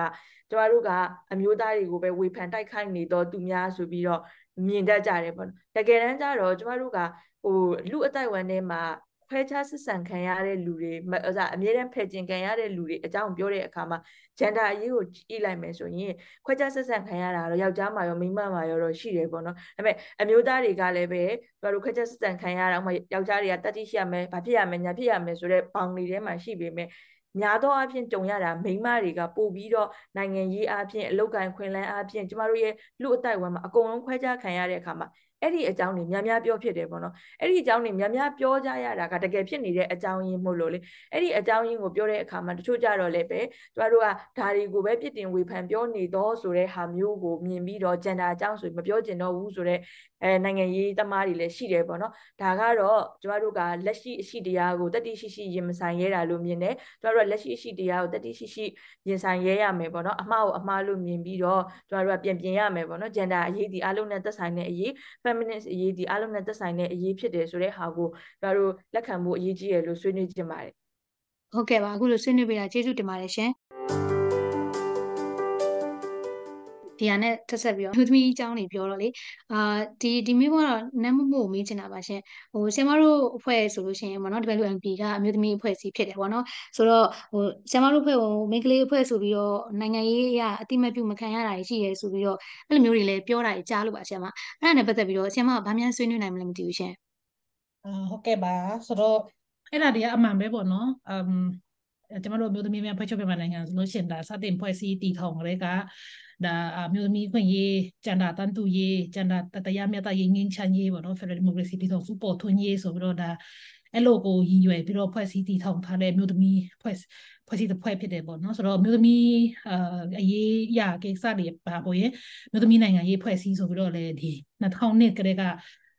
ကျမတို့ကအမျိုးသားတွေကိုပဲဝေဖန်တိုက်ခိုက်နေတော့သူများဆိုပြီးတော့မြင်တတ်ကြတယ်ပေါ့နော်တကယ်တမ်းကျတော့ကျမတို့ကဟိုလူအတိုက်ဝန်းထဲမှာခွဲခြားဆက်ဆံခံရတဲ့လူတွေဥစားအမြဲတမ်းဖယ်ကျင်ခံရတဲ့လူတွေအကြောင်းပြောတဲ့အခါမှာဂျန်ဒါအရေးကိုကြည့်လိုက်မယ်ဆိုရင်ခွဲခြားဆက်ဆံခံရတာတော့ယောက်ျားမှာရောမိန်းမမှာရောတော့ရှိတယ်ပေါ့နော်ဒါပေမဲ့အမျိုးသားတွေကလည်းပဲတို့တို့ခွဲခြားဆက်ဆံခံရတာဥမာယောက်ျားတွေကတတိရှိရမယ်ဘာဖြစ်ရမယ်ညာဖြစ်ရမယ်ဆိုတဲ့ပေါင်တွေထဲမှာရှိပေမဲ့များသောအားဖြင့်ကြုံရတာမိမတွေကပို့ပြီးတော့နိုင်ငံရေးအားဖြင့်အလောက်ကန်ခွင်လန်းအားဖြင့်ကျမတို့ရဲ့လူအတိုက်ဝမ်းမှာအကုန်လုံးခွဲခြားခံရတဲ့အခါမှာအဲ့ဒီအကြောင်းတွေများများပြောဖြစ်တယ်ပေါ့နော်အဲ့ဒီအကြောင်းတွေများများပြောကြရတာကတကယ်ဖြစ်နေတဲ့အကြောင်းရင်းမို့လို့လေအဲ့ဒီအကြောင်းရင်းကိုပြောတဲ့အခါမှာတချို့ကြတော့လည်းပဲသူတို့ကဒါတွေကိုပဲပြစ်တင်ဝေဖန်ပြောနေတော့ဆိုတဲ့ဟာမျိုးကိုမြင်ပြီးတော့ဂျန်ဒါအကြောင်းဆိုမပြောကျင်တော့ဘူးဆိုတဲ့အဲနိုင်ငံရေးသမားတွေလည်းရှိတယ်ပေါ့နော်ဒါကတော့ကျမတို့ကလက်ရှိအရှိတရားကိုတတိရှိရှိရင်မဆိုင်ရဲတာလို့မြင်တယ်ကျမတို့ကလက်ရှိအရှိတရားကိုတတိရှိရှိရင်ဆိုင်ရဲရမယ်ပေါ့နော်အမှားကိုအမှားလို့မြင်ပြီးတော့ကျမတို့ကပြင်ပြင်ရမယ်ပေါ့နော်ဂျန်ဒါအရေးဒီအလုံးနဲ့သက်ဆိုင်တဲ့အရေးဖမ် feminist အရေးဒီအားလုံးနဲ့သက်ဆိုင်တဲ့အရေးဖြစ်တယ်ဆိုတဲ့ဟာကိုကျတို့လက်ခံဖို့အရေးကြီးရလို့ဆွေးနွေးကြပါတယ်ဟုတ်ကဲ့ပါအခုလိုဆွေးနွေးပေးတာကျေးဇူးတင်ပါတယ်ရှင်ဒီဟာနဲ့တက်ဆက်ပြီးတော့မျိုးသမီးအကြောင်းတွေပြောတော့လေအာဒီဒီမိဘကတော့နမ်မမို့မေးချင်တာပါရှင်ဟိုဆရာမတို့အဖွဲ့ဆိုလို့ရှိရင်ပေါ့နော် WMP ကအမျိုးသမီးအဖွဲ့အစည်းဖြစ်တယ်ပေါ့နော်ဆိုတော့ဟိုဆရာမတို့အဖွဲ့ဟိုမိန်းကလေးအဖွဲ့ဆိုပြီးတော့နိုင်ငံရေးအရအတိမတ်ပြုမခံရတာရှိရဲဆိုပြီးတော့အဲ့လိုမျိုးတွေလည်းပြောတာကြားလို့ပါဆရာမအဲ့ဒါနဲ့ပတ်သက်ပြီးတော့ဆရာမကဘာများဆွေးနွေးနိုင်မလဲမသိဘူးရှင်အာဟုတ်ကဲ့ပါဆိုတော့အဲ့ဒါတွေကအမှန်ပဲပေါ့နော်အမ်ကျမတို့အမျိုးသမီးများဖွဲ့ချုပ်မြန်မာနိုင်ငံဆိုလို့ရှိရင်ဒါစတင်ဖွဲ့စည်းတည်ထောင်တဲ့ကဒါအမျိုးသမီးခွင့်ရေး၊ကျန်တာတန်တူရေး၊ကျန်တာတရားမျှတရေးငင်းချမ်းရေးပေါ့နော် Federal Democracy တည်ထောင်စုပေါ်ထွန်းရေးဆိုပြီးတော့ဒါအဲ့လိုကိုရည်ရွယ်ပြီးတော့ဖွဲ့စည်းတည်ထောင်ထားတဲ့မျိုးသမီးဖွဲ့ဖွဲ့စည်းတဲ့ဖွဲ့ဖြစ်တယ်ပေါ့နော်ဆိုတော့မျိုးသမီးအာအရေးရကိစ္စတွေပါပေါ့ရင်မျိုးသမီးနိုင်ငံရေးဖွဲ့စည်းဆိုပြီးတော့လည်းဒီ2000နှစ်ကတည်းက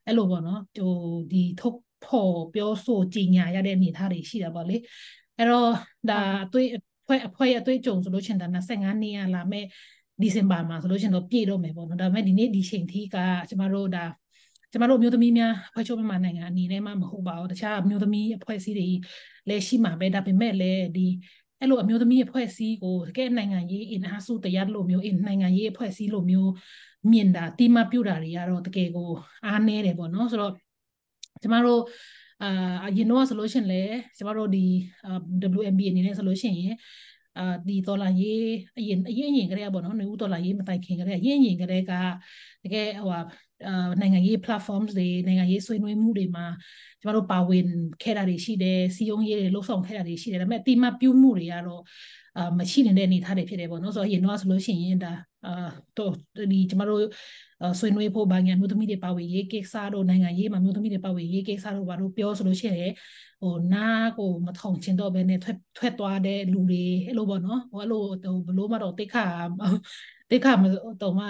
အဲ့လိုပေါ့နော်ဟိုဒီထုတ်ဖော်ပြောဆိုကြီးညာရတဲ့အနေအထားတွေရှိတာပေါ့လေအဲ့တော့ဒါအတွေ့အဖွဲ့အဖွဲ့ရဲ့အတွေ့အကြုံဆိုလို့ရှင်ဒါ25နှစ်ရလာမဲ့ဒီဇင်ဘာမှာဆိုလို့ရှင်တော့ပြည့်တော့မယ်ပေါ့နော်ဒါပေမဲ့ဒီနေ့ဒီချိန်ထိကကျမတို့ဒါကျမတို့အမျိုးသမီးများဖွဲ့ချုပ်မြန်မာနိုင်ငံအနေနဲ့မှမဟုတ်ပါဘူးတခြားအမျိုးသမီးအဖွဲ့အစည်းတွေလည်းရှိမှာပဲဒါပေမဲ့လည်းဒီအဲ့လိုအမျိုးသမီးအဖွဲ့အစည်းကိုတကယ်နိုင်ငံရေးအင်အားစုတရားလိုမျိုးအနိုင်ငံရေးအဖွဲ့အစည်းလိုမျိုးမြင်တာတီးမပြူတာတွေကတော့တကယ်ကိုအားနည်းတယ်ပေါ့နော်ဆိုတော့ကျမတို့အာအရင်တော့ဆိုလို့ရှင်လေကျမတို့ဒီ WMB အနေနဲ့ဆိုလို့ရှင်ရင်အာဒီဒေါ်လာရေးအရင်အရင်ရင်ကလေးကပေါ့နော်နယူးဒေါ်လာရေးမတိုင်ခင်ကလေးအရင်ရင်ကလေးကတကယ်ဟိုဟာအာနိုင်ငံရေး platforms တွေနိုင်ငံရေးဆွေးနွေးမှုတွေမှာကျမတို့ပါဝင်ခဲ့တာတွေရှိတယ်စီယုံရေးတွေလှုပ်ဆောင်ခဲ့တာတွေရှိတယ်ဒါပေမဲ့အတိမတ်ပြုမှုတွေကတော့အာမရှိနေတဲ့အနေအထားတွေဖြစ်တယ်ပေါ့နော်ဆိုတော့အရင်တော့ဆိုလို့ရှိရင်ဒါအာတော့ဒီကျမတို့ဆွေးနွေးဖို့ဘာညာမြို့သမီးတွေပါဝင်ရေးကိစ္စတို့နိုင်ငံရေးမှာမြို့သမီးတွေပါဝင်ရေးကိစ္စတို့ဘာလို့ပြောဆိုလို့ရှိရင်ဟိုနားကိုမထုံချင်တော့ဘဲနဲ့ထွက်ထွက်သွားတဲ့လူတွေအဲ့လိုပေါ့နော်ဟိုအဲ့လိုဟိုဘလို့မှတော့တိတ်ခါတိတ်ခါမတော့မှ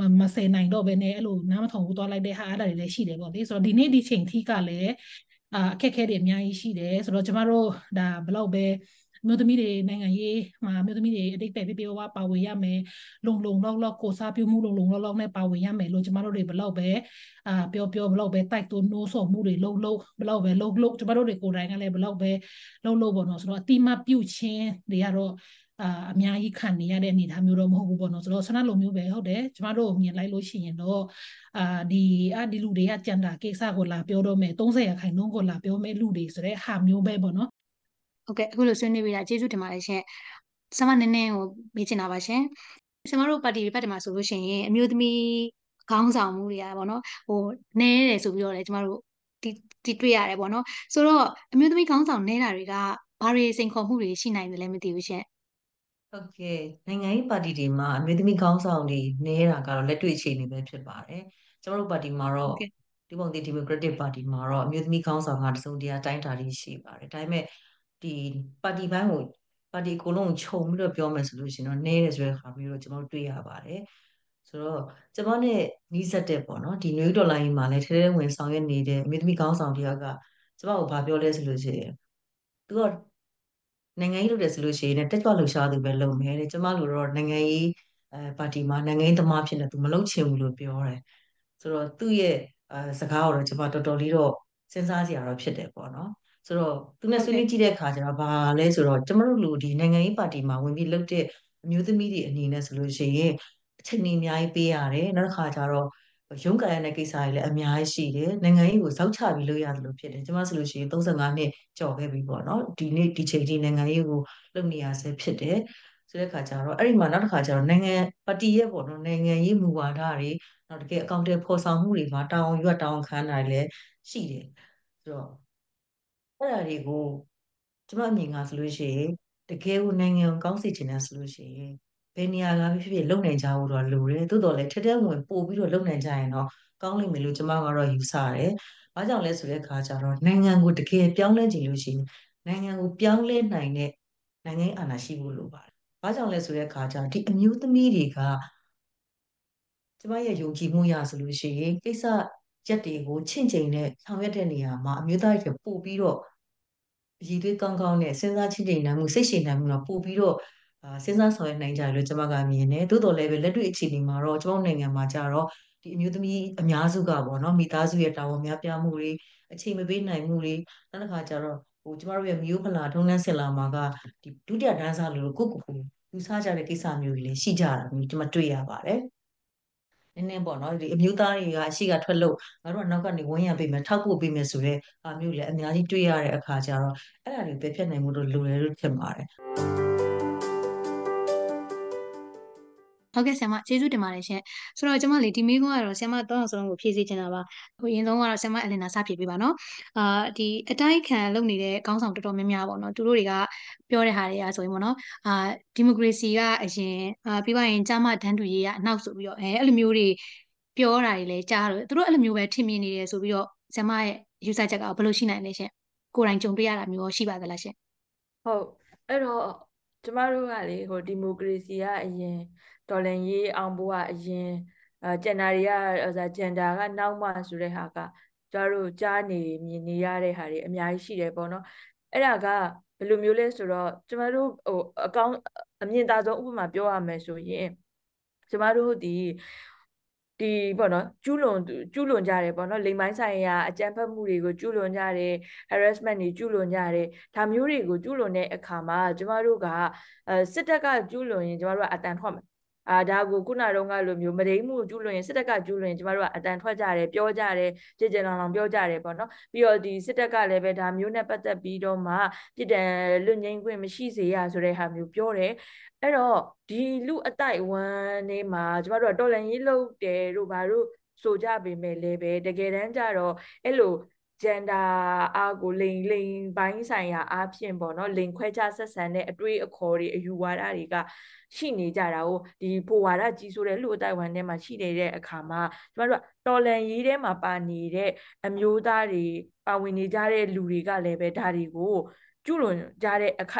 မမဆယ်နိုင်တော့ဘဲနဲ့အဲ့လိုနားမထုံဘူးသွားလိုက်တဲ့ဟာအဲ့ဒါတွေလည်းရှိတယ်ပေါ့လေဆိုတော့ဒီနေ့ဒီချိန်ထိကလည်းအာအခက်အခဲတွေအများကြီးရှိတယ်ဆိုတော့ကျမတို့ဒါဘလောက်ပဲအမျိုးသမီးတွေနိုင်ငံရေးမှာအမျိုးသမီးတွေအတိတ်ပဲပြပြဝပါဝင်ရမယ်လုံလုံလောက်လောက်ကိုစားပြုမှုလုံလုံလောက်လောက်နဲ့ပါဝင်ရမယ်လို့ကျမတို့တွေဘလောက်ပဲအာပြောပြောဘလောက်ပဲတိုက်သွနိုးဆော်မှုတွေလုံလုံဘလောက်ပဲလုံလုံကျမတို့တွေကိုယ်တိုင်ကလည်းဘလောက်ပဲလုံလုံပေါ့နော်ဆိုတော့အတိမပြုတ်ချင်းတွေကတော့အာအများကြီးခံနေရတဲ့အနေအထားမျိုးတော့မဟုတ်ဘူးပေါ့နော်ဆိုတော့ဆန္ဒလိုမျိုးပဲဟုတ်တယ်ကျမတို့မြင်လိုက်လို့ရှိရင်တော့အာဒီအာဒီလူတွေကကြံတာကိစ္စကိုလာပြောတော့မယ်30ရာခိုင်နှုန်းကိုလာပြောမယ်လူတွေဆိုတဲ့ဟာမျိုးပဲပေါ့နော်ဟုတ်ကဲ့အခုလိုဆွေးနွေးပေးတာကျေးဇူးတင်ပါတယ်ရှင်ဆမနည်းနည်းကိုမေးချင်တာပါရှင်ကျမတို့ပါတီဘက်တမှာဆိုလို့ရှိရင်အမျိုးသမီးခေါင်းဆောင်မှုတွေကပေါ့နော်ဟိုနည်းတယ်ဆိုပြီးတော့လေကျမတို့ဒီဒီတွေ့ရတယ်ပေါ့နော်ဆိုတော့အမျိုးသမီးခေါင်းဆောင်နည်းတာတွေကဘာတွေစိန်ခေါ်မှုတွေရှိနိုင်တယ်လဲမသိဘူးရှင်ဟုတ်ကဲ့နိုင်ငံရေးပါတီတွေမှာအမျိုးသမီးခေါင်းဆောင်တွေနည်းတာကတော့လက်တွေ့အခြေအနေပဲဖြစ်ပါတယ်ကျမတို့ပါတီမှာတော့ဒီပုံဒီ Democratic Party မှာတော့အမျိုးသမီးခေါင်းဆောင်ကတစုံတရာတိုင်းတာတွေရှိပါတယ်ဒါပေမဲ့ဒီပါတီပိုင်းကိုပါတီအကုန်လုံးကိုခြုံပြီးတော့ပြောမယ်ဆိုလို့ရှင်တော့နည်းတယ်ဆိုတဲ့ခါမျိုးတော့ကျွန်တော်တို့တွေ့ရပါတယ်ဆိုတော့ကျွန်မနဲ့နီးစပ်တဲ့ပေါ့နော်ဒီနွေဒေါ်လာကြီးမှာလည်းထဲထဲဝင်ဆောင်ရွက်နေတဲ့အမျိုးသမီးကောင်းဆောင်တယောက်ကကျွန်မကိုဘာပြောလဲဆိုလို့ရှိရင် "तू ကနိုင်ငံရေးလုပ်တယ်ဆိုလို့ရှိရင်တက်ကြွလှူရှားသူပဲလုပ်မယ်တဲ့ကျွန်မလိုတော့နိုင်ငံရေးအဲပါတီမှာနိုင်ငံရေးသမားဖြစ်နေ तू မလုပ်ချင်ဘူးလို့ပြောတယ်ဆိုတော့သူ့ရဲ့အဲစကားကိုတော့ကျွန်မတော်တော်လေးတော့စဉ်းစားစရာတော့ဖြစ်တယ်ပေါ့နော်ဆိုတော့သူနဲ့ဆွေးနွေးကြည့်တဲ့အခါကျတော့ဘာလဲဆိုတော့ကျမတို့လူဒီနိုင်ငံရေးပါတီမှာဝင်ပြီးလုပ်တဲ့အမျိုးသမီးတွေအနေနဲ့ဆိုလို့ရှိရင်အချိန်အများကြီးပေးရတယ်နောက်တစ်ခါကျတော့ရုံးကန်ရတဲ့ကိစ္စတွေလည်းအများကြီးရှိတယ်နိုင်ငံရေးကိုဇောက်ချပြီးလုပ်ရတယ်လို့ဖြစ်တယ်ကျမဆိုလို့ရှိရင်35နှစ်ကျော်ခဲ့ပြီပေါ့နော်ဒီနေ့ဒီချိန်ကြီးနိုင်ငံရေးကိုလုပ်နေရဆဲဖြစ်တယ်ဆိုတဲ့ခါကျတော့အဲ့ဒီမှာနောက်တစ်ခါကျတော့နိုင်ငံပါတီရဲ့ပေါ့နော်နိုင်ငံရေးမူဝါဒတွေနောက်တကယ်အကောင့်တွေဖော်ဆောင်မှုတွေမှာတာဝန်ယူတာဝန်ခံတာတွေလည်းရှိတယ်ဆိုတော့အဲ့ဒါတွေကိုကျမအမြင်ကဆိုလို့ရှိရင်တကယ်ကိုနိုင်ငံကိုကောင်းစေချင်တာဆိုလို့ရှိရင်ဘယ်နေရာကဖြစ်ဖြစ်လုံနိုင်ကြဖို့တော့လိုတယ်သို့တော်လည်းထက်ထက်ဝင်ပို့ပြီးတော့လုံနိုင်ကြရင်တော့ကောင်းလိမ့်မယ်လို့ကျမကတော့ယူဆတယ်။ဘာကြောင့်လဲဆိုတဲ့အခါကျတော့နိုင်ငံကိုတကယ်ပြောင်းလဲချင်လို့ရှိရင်နိုင်ငံကိုပြောင်းလဲနိုင်တဲ့နိုင်ငံအာဏာရှိဖို့လိုပါတယ်။ဘာကြောင့်လဲဆိုတဲ့အခါကျတော့ဒီအမျိုးသမီးတွေကကျမရဲ့ယုံကြည်မှုရဆိုလို့ရှိရင်ကိစ္စရက်တွေကိုချင့်ချိန်နဲ့ဆောင်ရွက်တဲ့နေရာမှာအမျိုးသားတွေပို့ပြီးတော့ရည်သွေးကောင်းကောင်းနဲ့စဉ်းစားချင့်ချိန်နိုင်မှုစိတ်ရှည်နိုင်မှုတော့ပို့ပြီးတော့စဉ်းစားဆောင်ရွက်နိုင်ကြတယ်လို့ကျွန်မကမြင်တယ်သို့တော်လည်းပဲလက်တွေ့အခြေအနေမှာတော့ကျွန်တော်နိုင်ငံမှာကြတော့ဒီအမျိုးသမီးအများစုကပေါ့နော်မိသားစုရဲ့တာဝန်များပြားမှုတွေအချိန်မပေးနိုင်မှုတွေနောက်တစ်ခါကျတော့ဟိုကျမတို့ရဲ့မျိုးဖလာထုံးတန်းဆင်လာမှာကဒီဒုတိယဒန်းစားလို့ကိုကိုလူစားကြတဲ့ကိစ္စမျိုးတွေလည်းရှိကြတာမျိုးကျွန်မတွေ့ရပါတယ်နည်းနည်းပေါ့နော်ဒီအမျိုးသားတွေကအရှိကထွက်လို့ငါတို့ကနောက်ကနေဝန်းရံပေးမယ်ထောက်ပို့ပေးမယ်ဆိုတဲ့အာမျိုးလည်းအများကြီးတွေ့ရတဲ့အခါကျတော့အဲ့ဒါတွေပဲဖြတ်နိုင်မှုလို့လိုတယ်လို့ထင်ပါတယ်ဟုတ်ကဲ့ဆရာမကျေးဇူးတင်ပါတယ်ရှင်ဆိုတော့ကျွန်မလေဒီမိကုန်းကတော့ဆရာမတောင်းဆုံးကိုဖြည့်ဆည်းချင်တာပါဟိုအရင်ဆုံးကတော့ဆရာမအလင်နာစဖြည့်ပေးပါနော်အာဒီအတိုက်ခံလုပ်နေတဲ့ခေါင်းဆောင်တော်တော်များများပေါ့နော်သူတို့တွေကပြောတဲ့ဟာတွေကဆိုရင်ပေါ့နော်အာဒီမိုကရေစီကအရင်အာပြီးပါရင်ကြားမတန်းတူရေးကအနောက်ဆိုပြီးတော့အဲအဲ့လိုမျိုးတွေပြောတာတွေလည်းကြားတော့သူတို့အဲ့လိုမျိုးပဲထင်မြင်နေတယ်ဆိုပြီးတော့ဆရာမရဲ့ယူဆချက်ကဘယ်လိုရှိနိုင်လဲရှင်ကိုယ်တိုင်ကြုံတွေ့ရတာမျိုးရှိပါသလားရှင်ဟုတ်အဲ့တော့ကျမတို့ကလေဟိုဒီမိုကရေစီကအရင်ဒေါ်လန်ရေးအောင်ဘိုးကအရင်အဲဂျန်နာတွေကဟိုစားဂျန်ဒါကနောက်မှဆိုတဲ့ဟာကကျတို့ကြားနေမြင်နေရတဲ့ဟာတွေအများကြီးရှိတယ်ပေါ့နော်အဲ့ဒါကဘယ်လိုမျိုးလဲဆိုတော့ကျမတို့ဟိုအကောင့်အမြင်သာဆုံးဥပမာပြောရမယ်ဆိုရင်ကျမတို့ဒီဒီပေါ့နော်ကျူးလွန်ကျူးလွန်ကြတယ်ပေါ့နော်လိမ်ပိုင်းဆိုင်ရာ အကြမ်းဖက်မှုတွေကိုကျူးလွန်ကြတယ် harassment တွေကျူးလွန်ကြတယ်ဒါမျိုးတွေကိုကျူးလွန်တဲ့အခါမှာကျမတို့ကအဲစစ်တပ်ကကျူးလွန်ရင်ကျမတို့ကအတန်ထွက်မယ်အာဒါကိုခုနတုန်းကလိုမျိုးမဒိမှုကျူးလွန်ရင်စစ်တပ်ကကျူးလွန်ရင်ကျမတို့ကအတန်ထွက်ကြတယ်ပြောကြတယ်ကြည်ကြင်လောင်လောင်ပြောကြတယ်ပေါ့နော်ပြီးတော့ဒီစစ်တပ်ကလည်းပဲဒါမျိုးနဲ့ပတ်သက်ပြီးတော့မှပြည်တံလွတ်ငြိမ်းခွင့်မရှိစေရဆိုတဲ့ဟာမျိုးပြောတယ်အဲ့တော့ဒီလူအတိုက်ဝမ်းနေမှာကျမတို့ကတော်လန်ရေးလုပ်တယ်တို့ဘာလို့ဆိုကြပေမဲ့လည်းပဲတကယ်တမ်းကျတော့အဲ့လို gender အားကိုလိန်လိန်ပိုင်းဆိုင်ရာအားဖြင့်ပေါ့နော်လိန်ခွဲခြားဆက်ဆံတဲ့အတွေးအခေါ်တွေအယူဝါဒတွေကရှိနေကြတာကိုဒီဖိုဝါဒကြီးဆိုတဲ့လူအတိုင်းဝန်ထဲမှာရှိနေတဲ့အခါမှာကျမတို့ကတော်လန်ရေးထဲမှာပါနေတဲ့အမျိုးသားတွေပါဝင်နေကြတဲ့လူတွေကလည်းပဲဒါတွေကိုကျุလွန်ကြတဲ့အခ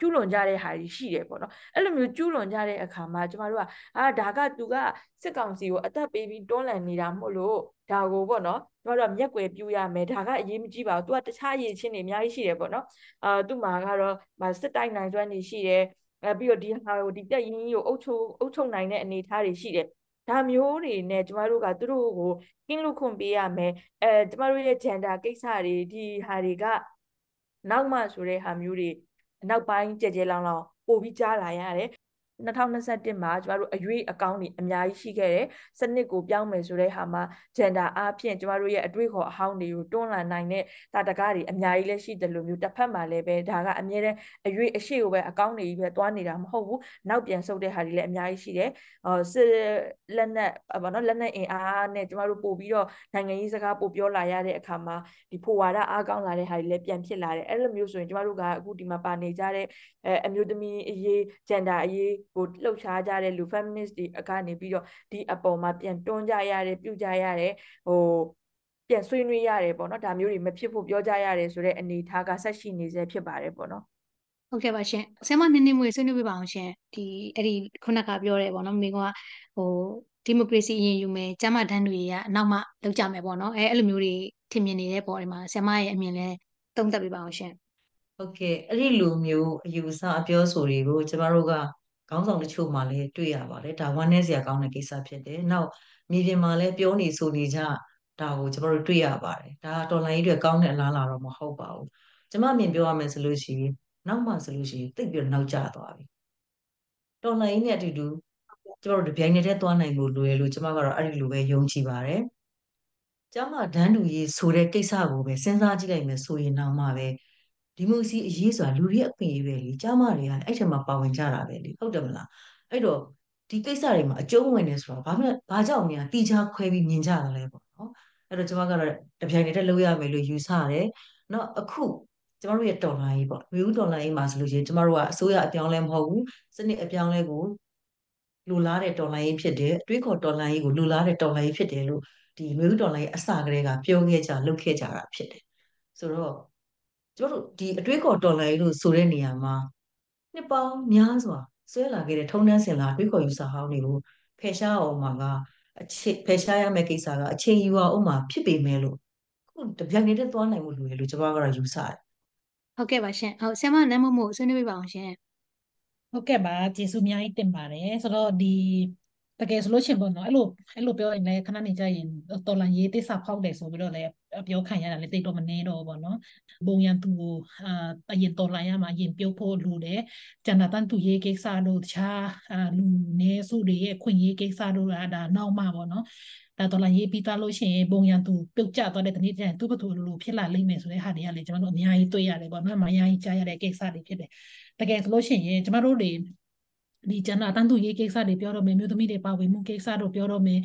ကျူးလွန်ကြတဲ့ဟာကြီးရှိတယ်ပေါ့နော်အဲ့လိုမျိုးကျူးလွန်ကြတဲ့အခါမှာကျမတို့ကအာဒါကသူကစစ်ကောင်စီကိုအသက်ပေးပြီးတွန်းလှန်နေတာမဟုတ်လို့ဒါကိုပေါ့နော်ကျမတို့ကမျက်ွယ်ပြူရမယ်ဒါကအရေးမကြီးပါဘူးသူကတခြားအရေးချင်းတွေအများကြီးရှိတယ်ပေါ့နော်အာသူ့မှာကတော့စစ်တိုက်နိုင်စွမ်းတွေရှိတယ်အဲပြီးတော့ဒီဟာကိုဒီတက်ရင်းကြီးကိုအုပ်ချုပ်အုပ်ချုပ်နိုင်တဲ့အနေအထားတွေရှိတယ်ဒါမျိုးတွေနဲ့ကျမတို့ကသူတို့ကိုကင်းလွတ်ခွင့်ပေးရမယ်အဲကျမတို့ရဲ့ gender ကိစ္စတွေဒီဟာတွေကနောက်မှဆိုတဲ့ဟာမျိုးတွေနောက်ပိုင်းကြဲကြဲလောင်လောင်ပို့ပြီးကြားလာရတယ်2021မှာကျမတို့အရွေးအကောင့်တွေအများကြီးရှိခဲ့တယ်စနစ်ကိုပြောင်းမယ်ဆိုတဲ့ဟာမှာ gender အပြင်ကျမတို့ရဲ့အတွေ့အခေါ်အဟောင်းတွေကိုတွန်းလှန်နိုင်တဲ့တာတကားတွေအများကြီးလည်းရှိတယ်လို့မျိုးတစ်ဖက်မှာလည်းပဲဒါကအမြဲတမ်းအရွေးအရှိကိုပဲအကောင့်တွေကြီးပဲတွားနေတာမဟုတ်ဘူးနောက်ပြန်ဆုတ်တဲ့ဟာတွေလည်းအများကြီးရှိတယ်ဟောစစ်လက်နက်ဘာနော်လက်နက်အင်အားနဲ့ကျမတို့ပို့ပြီးတော့နိုင်ငံရေးစကားပို့ပြောလာရတဲ့အခါမှာဒီဖိုဝါဒအားကောင်းလာတဲ့ဟာတွေလည်းပြန်ဖြစ်လာတယ်အဲ့လိုမျိုးဆိုရင်ကျမတို့ကအခုဒီမှာပါနေကြတဲ့အဲအမျိုးသမီးအရေး gender အရေးကိုလှုပ်ရှားကြတဲ့လူ feminist တွေအကနေပြီးတော့ဒီအပေါ်မှာပြန်တွန်းကြရတယ်ပြုကြရတယ်ဟိုပြန်ဆွေးနွေးရတယ်ပေါ့နော်ဒါမျိုးတွေမဖြစ်ဖို့ပြောကြရတယ်ဆိုတဲ့အနေအထားကဆက်ရှိနေဆဲဖြစ်ပါတယ်ပေါ့နော်ဟုတ်ကဲ့ပါရှင်ဆရာမနင်းနေမွေဆွေးနွေးပြပါအောင်ရှင်ဒီအဲ့ဒီခုနကပြောတယ်ပေါ့နော်မိကဟိုဒီမိုကရေစီရင်ယူမယ်ကျမတန်းတွေကအနောက်မှလောက်ကြမယ်ပေါ့နော်အဲအဲ့လိုမျိုးတွေထင်မြင်နေတဲ့ပေါ်ဒီမှာဆရာမရဲ့အမြင်လဲသုံးသပ်ပြပါအောင်ရှင်ဟုတ်ကဲ့အဲ့ဒီလိုမျိုးအယူအဆအပြောဆိုတွေကိုကျမတို့ကခေါင်းဆောင်တချို့မှလည်းတွေ့ရပါတယ်ဒါဝမ်းနည်းစရာကောင်းတဲ့ကိစ္စဖြစ်တယ်နောက်မြေပြင်မှာလည်းပြောနေဆိုနေကြဒါကိုကျွန်တော်တို့တွေ့ရပါတယ်ဒါတော်လိုင်းကြီးတွေကောင်းတဲ့အလားလာတော့မဟုတ်ပါဘူးကျွန်မမြင်ပြောရမယ်ဆိုလို့ရှိရင်နောက်မှဆိုလို့ရှိရင်တိတ်ပြီးနောက်ကျသွားပြီတော်လိုင်းကြီးနဲ့အတူတူကျွန်တော်တို့ဒီပြိုင်နေတဲ့သွားနိုင်ဖို့လိုရလို့ကျွန်မကတော့အဲ့ဒီလိုပဲယုံကြည်ပါတယ်ကျမဒန်းတူရေးဆိုတဲ့ကိစ္စကိုပဲစဉ်းစားကြည့်လိုက်မယ်ဆိုရင်တော့မှပဲဒီမိုကရေစီအရေးဆိုတာလူတွေအခွင့်အရေးပဲလေကြားမတွေကလည်းအဲ့ထက်မှပါဝင်ကြတာပဲလေဟုတ်တယ်မလားအဲ့တော့ဒီကိစ္စတွေမှာအကျုံးဝင်နေဆိုတာဘာမှဘာကြောင့်များတီချခွဲပြီးမြင်ကြတာလဲပေါ့နော်အဲ့တော့ကျွန်မကတော့တပြိုင်တည်းလုပ်ရမယ်လို့ယူဆတယ်နော်အခုကျမတို့ရဲ့တော်လိုင်းကြီးပေါ့ဝီဦးတော်လိုင်းကြီးမှာဆိုလို့ရှိရင်ကျမတို့ကအစိုးရအပြောင်းလဲမဟုတ်ဘူးစနစ်အပြောင်းလဲကိုလူလားတဲ့တော်လိုင်းကြီးဖြစ်တယ်အတွေးခေါ်တော်လိုင်းကြီးကိုလူလားတဲ့တော်လိုင်းကြီးဖြစ်တယ်လို့ဒီဝီဦးတော်လိုင်းကြီးအစကတည်းကပြောခဲ့ကြလုပ်ခဲ့ကြတာဖြစ်တယ်ဆိုတော့ကျမတို့ဒီအတွေးခေါ်တော်လိုင်းလို့ဆိုတဲ့နေရာမှာနှစ်ပေါင်းများစွာဆွဲလာခဲ့တဲ့ထုံနှန်းစင်လာအတွေးခေါ်ယူဆဟောင်းတွေကိုဖယ်ရှားအောင်မှာကအချစ်ဖယ်ရှားရမယ့်ကိစ္စကအချိန်ယူအောင်မှာဖြစ်ပေမဲ့လို့ခုတပြိုင်တည်းသွားနိုင်မှုလိုရလို့ကျမကတော့ယူဆတယ်ဟုတ်ကဲ့ပါရှင်ဟုတ်ဆရာမနမ်မမို့ဆွေးနွေးပြပါအောင်ရှင်ဟုတ်ကဲ့ပါကျေးဇူးအများကြီးတင်ပါတယ်ဆိုတော့ဒီတကယ်ဆိုလို့ရှင်ပေါ့နော်အဲ့လိုအဲ့လိုပြောရင်လည်းခဏနေကြရင်တော်လန်ရေးတိစဖောက်တယ်ဆိုပြီးတော့လည်းပြောခံရတာလည်းတိတ်တော့မနေတော့ဘောနော်ဘုံရန်သူ့ကိုအာအရင်တော်လာရမှာအရင်ပြုတ်ဖို့လိုတယ်ကျန်တာတန်သူရေးကိစ္စတို့တခြားလူနေစုတွေရဲ့ခွင့်ရေးကိစ္စတို့ကဒါနောက်မှဘောနော်ဒါတော့လာရေးပြီးသားလို့ရှိရင်ဘုံရန်သူပြုတ်ကျသွားတဲ့တနေ့တည်းသူ့ဘသူလိုလိုဖြစ်လာလိမ့်မယ်ဆိုတဲ့ဟာတွေကလည်းကျွန်တော်တို့အများကြီးတွေ့ရတယ်ပေါ့နော်အများကြီးကြားရတဲ့ကိစ္စတွေဖြစ်တယ်တကယ်ဆိုလို့ရှိရင်ကျွန်တော်တို့တွေဒီကျန်တာတန်းသူရေးကိစ္စတွေပြောတော့မယ်မြို့သမီးတွေပါဝင်မှုကိစ္စတို့ပြောတော့မယ်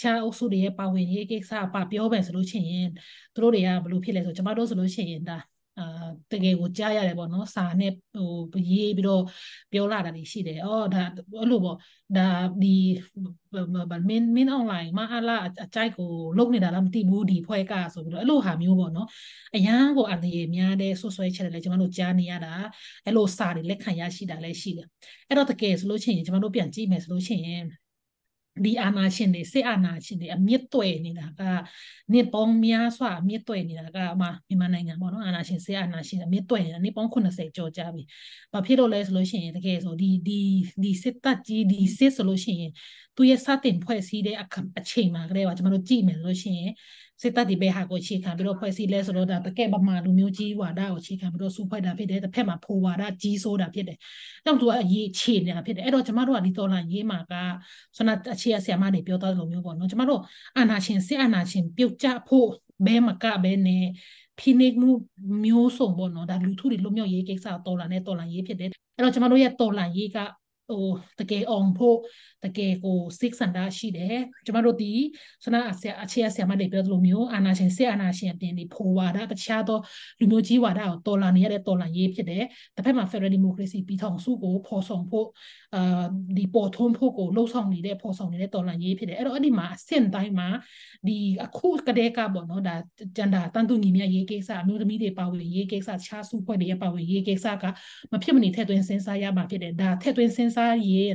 ရှားအုပ်စုတွေရဲ့ပါဝင်ရေးကိစ္စပါပြောမယ်ဆိုလို့ရှိရင်တို့တွေကဘယ်လိုဖြစ်လဲဆိုကျွန်မတို့ဆိုလို့ရှိရင်ဒါတကယ်ကိုကြားရတယ်ပေါ့နော်စာနဲ့ဟိုရေးပြီးတော့ပြောလာတာတွေရှိတယ်အော်ဒါအဲ့လိုပေါ့ဒါဒီမင်းမင်း online မှာအလားအကြိုက်ကိုလုံနေတာလားမသိဘူးဒီဖွဲ့ကဆိုပြီးတော့အဲ့လိုဟာမျိုးပေါ့နော်အရန်ကိုအန္တရာယ်များတဲ့ဆွဆွဲချက်တွေလည်းကျွန်တော်တို့ကြားနေရတာအဲ့လိုစာတွေလက်ခံရရှိတာလည်းရှိတယ်အဲ့တော့တကယ်ဆိုလို့ချင်းကျွန်တော်တို့ပြန်ကြည့်မယ်ဆိုလို့ချင်းဒီအာနာရှင်တွေစစ်အာနာရှင်တွေအမြင့်တွေ့နေတာကနှစ်ပေါင်းများစွာအမြင့်တွေ့နေတာကမှမြန်မာနိုင်ငံပေါ့နော်အာနာရှင်စစ်အာနာရှင်အမြင့်တွေ့နေတာနှစ်ပေါင်း80ကျော်ကြာပြီ။ဘာဖြစ်လို့လဲဆိုလို့ရှိရင်တကယ်ဆိုဒီဒီဒီစစ်တပ်ကြီးဒီစစ်ဆိုလို့ရှိရင်သူရဲ့စတင်ဖွဲ့စည်းတဲ့အချိန်မှာကလေးပါကျွန်တော်တို့ကြည့်မယ်ဆိုလို့ရှိရင်စစ်တပ်ဒီဘက်ဟာကိုခြေခံပြီးတော့ဖွဲ့စည်းလဲဆိုတော့ဒါတကယ်ဗမာလူမျိုးကြီးဝါဒကိုခြေခံပြီးတော့စုဖွဲ့တာဖြစ်တယ်တစ်ဖက်မှာဖိုဝါဒကြီးစိုးတာဖြစ်တယ်အဲ့တော့သူကအရေးခြေနေတာဖြစ်တယ်အဲ့တော့ကျမတို့ကဒီတော်လှန်ရေးမှာကဆန္ဒအခြေအဆရာမတွေပြောသားလိုမျိုးပေါ့နော်ကျမတို့အာဏာရှင်စစ်အာဏာရှင်ပြုတ်ကျဖို့ဘဲမကဘဲနဲ့ဖိနှိပ်မှုမျိုးစုံပေါ့နော်ဒါလူထုတွေလွတ်မြောက်ရေးကိစ္စတော်လှန်နဲ့တော်လှန်ရေးဖြစ်တယ်အဲ့တော့ကျမတို့ရဲ့တော်လှန်ရေးကဟိုတကယ်အောင်ဖို့တကယ်ကို six center ရှိတယ်ကျမတို့ဒီဆနာဆရာအခြေအဆရာမတွေပြောသလိုမျိုးအာနာရှင်ဆရာအာနာရှင်အတင်တွေဖိုဝါဒတခြားသောလူမျိုးကြီးဝါဒကိုတော်လှန်နေရတဲ့တော်လှန်ရေးဖြစ်တယ်တစ်ဖက်မှာ federal democracy ပြီးထောင်စုကိုဖော်ဆောင်ဖို့အာဒီပေါ်ထွန်းဖို့ကိုလှုပ်ဆောင်နေတဲ့ဖော်ဆောင်နေတဲ့တော်လှန်ရေးဖြစ်တယ်အဲ့တော့အဲ့ဒီမှာအဆင့်တိုင်းမှာဒီအခုကတဲ့ကပေါ့နော်ဒါဂျန်ဒါတန်တူညီမျှရေးကိစ္စအမျိုးသမီးတွေပါဝင်ရေးကိစ္စခြားစုဖွဲ့တွေရဲ့ပါဝင်ရေးကိစ္စကမဖြစ်မနေထည့်သွင်းစဉ်းစားရမှာဖြစ်တယ်ဒါထည့်သွင်းစဉ်းစားရေး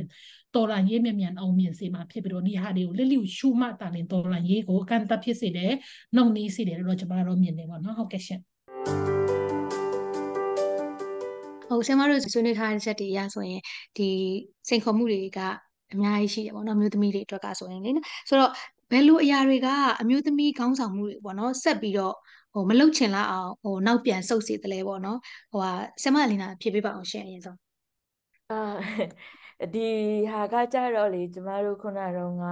တော်လန်ရေးမြ мян အောင်မြင်စေမှာဖြစ်ပြီးတော့ဒီဟာတွေကိုလစ်လျူရှုမှတာလင်တော်လန်ရေးကိုအကန့်အသတ်ဖြစ်စေတယ်နှုတ်နီးစေတယ်လို့ကျွန်မတို့မြင်တယ်ပေါ့နော်ဟုတ်ကဲ့ရှင်ဟုတ်ဆရာမတို့ဆွေးနွေးထားတဲ့ချက်တွေအရဆိုရင်ဒီစိန်ခေါ်မှုတွေကအများကြီးရှိတယ်ပေါ့နော်မျိုးသမီးတွေအတွက်ကဆိုရင်လေနော်ဆိုတော့ဘယ်လိုအရာတွေကအမျိုးသမီးခေါင်းဆောင်မှုတွေပေါ့နော်ဆက်ပြီးတော့ဟိုမလုတ်ချင်လောက်အောင်ဟိုနောက်ပြန်ဆုတ်စေတလဲပေါ့နော်ဟိုဟာဆမလင်နာဖြစ်ပြပါအောင်ရှင်းအရင်ဆုံးအာဒီဟာကကြတော့လေကျမတို့ခုနတော့က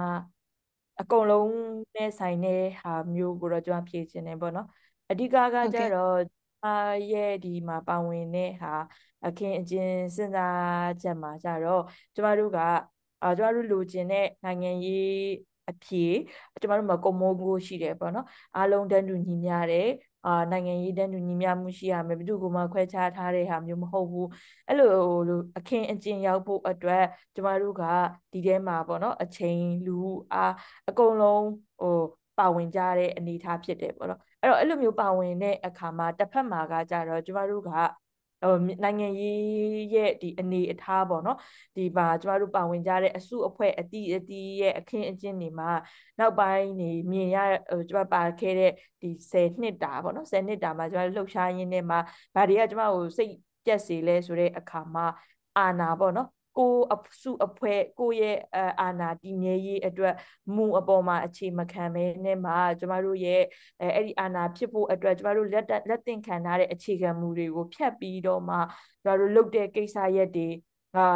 အကုန်လုံးနဲ့ဆိုင်တဲ့ဟာမျိုးကိုတော့ကျမဖြည့်ခြင်းနေပေါ့နော်အဓိကကကြတော့အားရဲ့ဒီမှာပါဝင်တဲ့ဟာအခင်းအကျဉ်းစဉ်းစားချက်မှာကြတော့ကျမတို့ကအာကျမတို့လိုချင်တဲ့နိုင်ငံရေးအဖြစ်ကျမတို့မှာကွန်မွန်ကိုရှိတယ်ပေါ့နော်အားလုံးတန်းတူညီမျှတဲ့အာနိုင်ငံရေးတန်းတူညီမျှမှုရှိရမယ်ဘယ်သူကမှခွဲခြားထားတဲ့ဟာမျိုးမဟုတ်ဘူးအဲ့လိုအခင်းအကျင်းရောက်ဖို့အတွက် ကျမတို့ကဒီထဲမှာပေါ့နော် အချိန်လူအားအကုန်လုံးဟိုပါဝင်ကြတဲ့အနေအထားဖြစ်တယ်ပေါ့နော်အဲ့တော့အဲ့လိုမျိုးပါဝင်တဲ့အခါမှာတစ်ဖက်မှာကကြတော့ကျမတို့ကဟိုနိုင်ငံရေးရဲ့ဒီအနေအထားပေါ့နော်ဒီပါကျမတို့ပါဝင်ကြတဲ့အစုအဖွဲ့အတီးအတီးရဲ့အခင်းအကျင်းတွေမှာနောက်ပိုင်းနေမြင်ရကျမပါခဲ့တဲ့ဒီ10နှစ်တာပေါ့နော်10နှစ်တာမှာကျမလှုပ်ရှားရင်းနဲ့မှာဘာတွေကကျမကိုစိတ်ကြက်စေလဲဆိုတဲ့အခါမှာအာနာပေါ့နော်ကိုအစုအဖွဲ့ကိုရဲ့အာဏာတည်မြဲရေးအတွက်မူအပေါ်မှာအခြေမခံပဲနဲ့မှာ ကျမတို့ရဲ့အဲ့ဒီအာဏာဖြစ်ဖို့အတွက်ကျမတို့လက်လက်တင်ခံထားတဲ့အခြေခံမူတွေကိုဖျက်ပြီးတော့မှကျမတို့လုပ်တဲ့ကိစ္စရက်တွေဟာ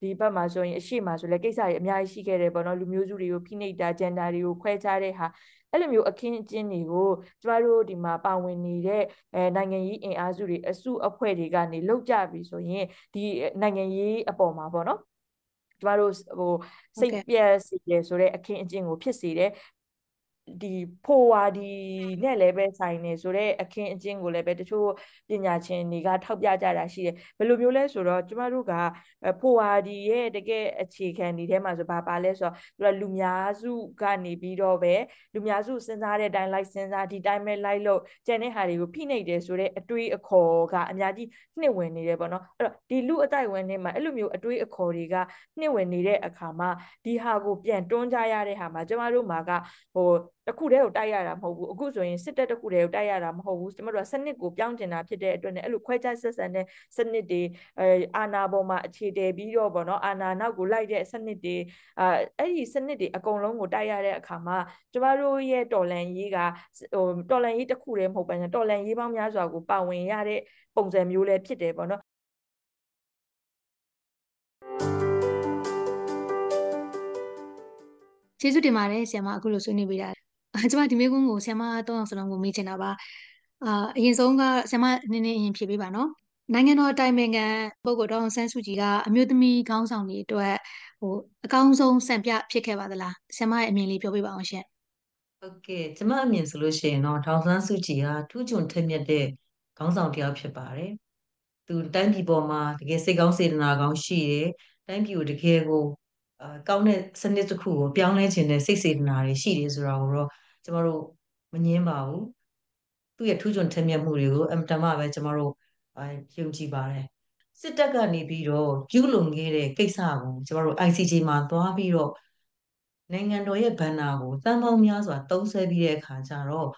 ဒီဘက်မှာဆိုရင်အရှိမဆိုလဲကိစ္စတွေအများကြီးရှိခဲ့တယ်ပေါ့နော်လူမျိုးစုတွေကိုဖိနှိပ်တာ gender တွေကိုခွဲခြားတဲ့ဟာအဲ့လိုမျိုးအခင်းအကျင်းတွေကိုကျမတို့ဒီမှာပါဝင်နေတဲ့အဲနိုင်ငံရေးအင်အားစုတွေအစုအဖွဲ့တွေကနေလောက်ကြပြီဆိုရင်ဒီနိုင်ငံရေးအပေါ်မှာပေါ့နော်ကျမတို့ဟိုစိတ်ပြက်စေတယ်ဆိုတော့အခင်းအကျင့်ကိုဖြစ်စေတယ်ဒီဖိုဝါဒီနဲ့လည်းပဲဆိုင်နေဆိုတော့အခင်းအကျင်းကိုလည်းပဲတချို့ပညာရှင်တွေကထောက်ပြကြတာရှိတယ်ဘယ်လိုမျိုးလဲဆိုတော့ကျမတို့ကဖိုဝါဒီရဲ့တကယ်အခြေခံဒီထဲမှာဆိုဘာပါလဲဆိုတော့သူကလူများစုကနေပြီးတော့ပဲလူများစုစဉ်းစားတဲ့အတိုင်းလိုက်စဉ်းစားဒီတိုင်းပဲလိုက်လို့ကျန်တဲ့ဟာတွေကိုဖိနှိပ်တယ်ဆိုတော့အတွေးအခေါ်ကအများကြီးနှစ်ဝင်နေတယ်ပေါ့နော်အဲ့တော့ဒီလူအတိုက်ဝင်နေမှာအဲ့လိုမျိုးအတွေးအခေါ်တွေကနှစ်ဝင်နေတဲ့အခါမှာဒီဟာကိုပြန်တွန်းကြရတဲ့ဟာမှာကျမတို့မှာကဟိုတစ်ခုတည်းကိုတိုက်ရတာမဟုတ်ဘူးအခုဆိုရင်စစ်တပ်တစ်ခုတည်းကိုတိုက်ရတာမဟုတ်ဘူးကျမတို့ကစနစ်ကိုပြောင်းကျင်တာဖြစ်တဲ့အတွက်နဲ့အဲ့လိုခွဲခြားဆက်ဆံတဲ့စနစ်တွေအာဏာပေါ်မှာအခြေတည်ပြီးတော့ဗောနော်အာဏာနောက်ကိုလိုက်တဲ့စနစ်တွေအဲ့ဒီစနစ်တွေအကုန်လုံးကိုတိုက်ရတဲ့အခါမှာကျမတို့ရဲ့တော်လန်ရေးကဟိုတော်လန်ရေးတစ်ခုတည်းမဟုတ်ပါနဲ့တော်လန်ရေးပေါင်းများစွာကိုပါဝင်ရတဲ့ပုံစံမျိုးလည်းဖြစ်တယ်ဗောနော်ကျေးဇူးတင်ပါတယ်ဆရာမအခုလိုဆွေးနွေးပေးတာကျမဒီမေးခွန်းကိုဆ iam မတော့အောင်စလုံးကိုမေးချင်တာပါအာအရင်ဆုံးကဆ iam မနည်းနည်းအရင်ဖြေပေးပါနော်နိုင်ငံတော်တိုင်ပင်ခံပုဂ္ဂိုလ်တော်ဆန်းစုကြည်ကအမျိုးသမီးခေါင်းဆောင်တွေအတွက်ဟိုအကောင်းဆုံးစံပြဖြစ်ခဲ့ပါသလားဆ iam ရဲ့အမြင်လေးပြောပြပါအောင်ရှင်ဟုတ်ကဲ့ကျမအမြင်ဆိုလို့ရှိရင်တော့ဒေါက်ဆန်းစုကြည်ကထူးချွန်ထက်မြက်တဲ့ခေါင်းဆောင်တစ်ယောက်ဖြစ်ပါတယ်သူတိုင်းပြည်ပေါ်မှာတကယ်စိတ်ကောင်းစေတနာကောင်းရှိတယ်တိုင်းပြည်ကိုတကယ်ကိုကောင်းတဲ့စနစ်တစ်ခုကိုပြောင်းလဲခြင်းနဲ့စိတ်စေတနာတွေရှိတယ်ဆိုတာကိုတော့ကျမတို့မငင်းပါဘူးသူ့ရဲ့ထူးချွန်ထက်မြက်မှုတွေကိုအမတန်မှပဲကျမတို့ယုံကြည်ပါတယ်စစ်တပ်ကနေပြီးတော့ကျူးလွန်ခဲ့တဲ့ကိစ္စကိုကျမတို့ ICJ မှာသွားပြီးတော့နိုင်ငံတော်ရဲ့ဘဏ္ဍာကိုတန်ပေါင်းများစွာတုံးဆွဲပြီးတဲ့အခါကျတော့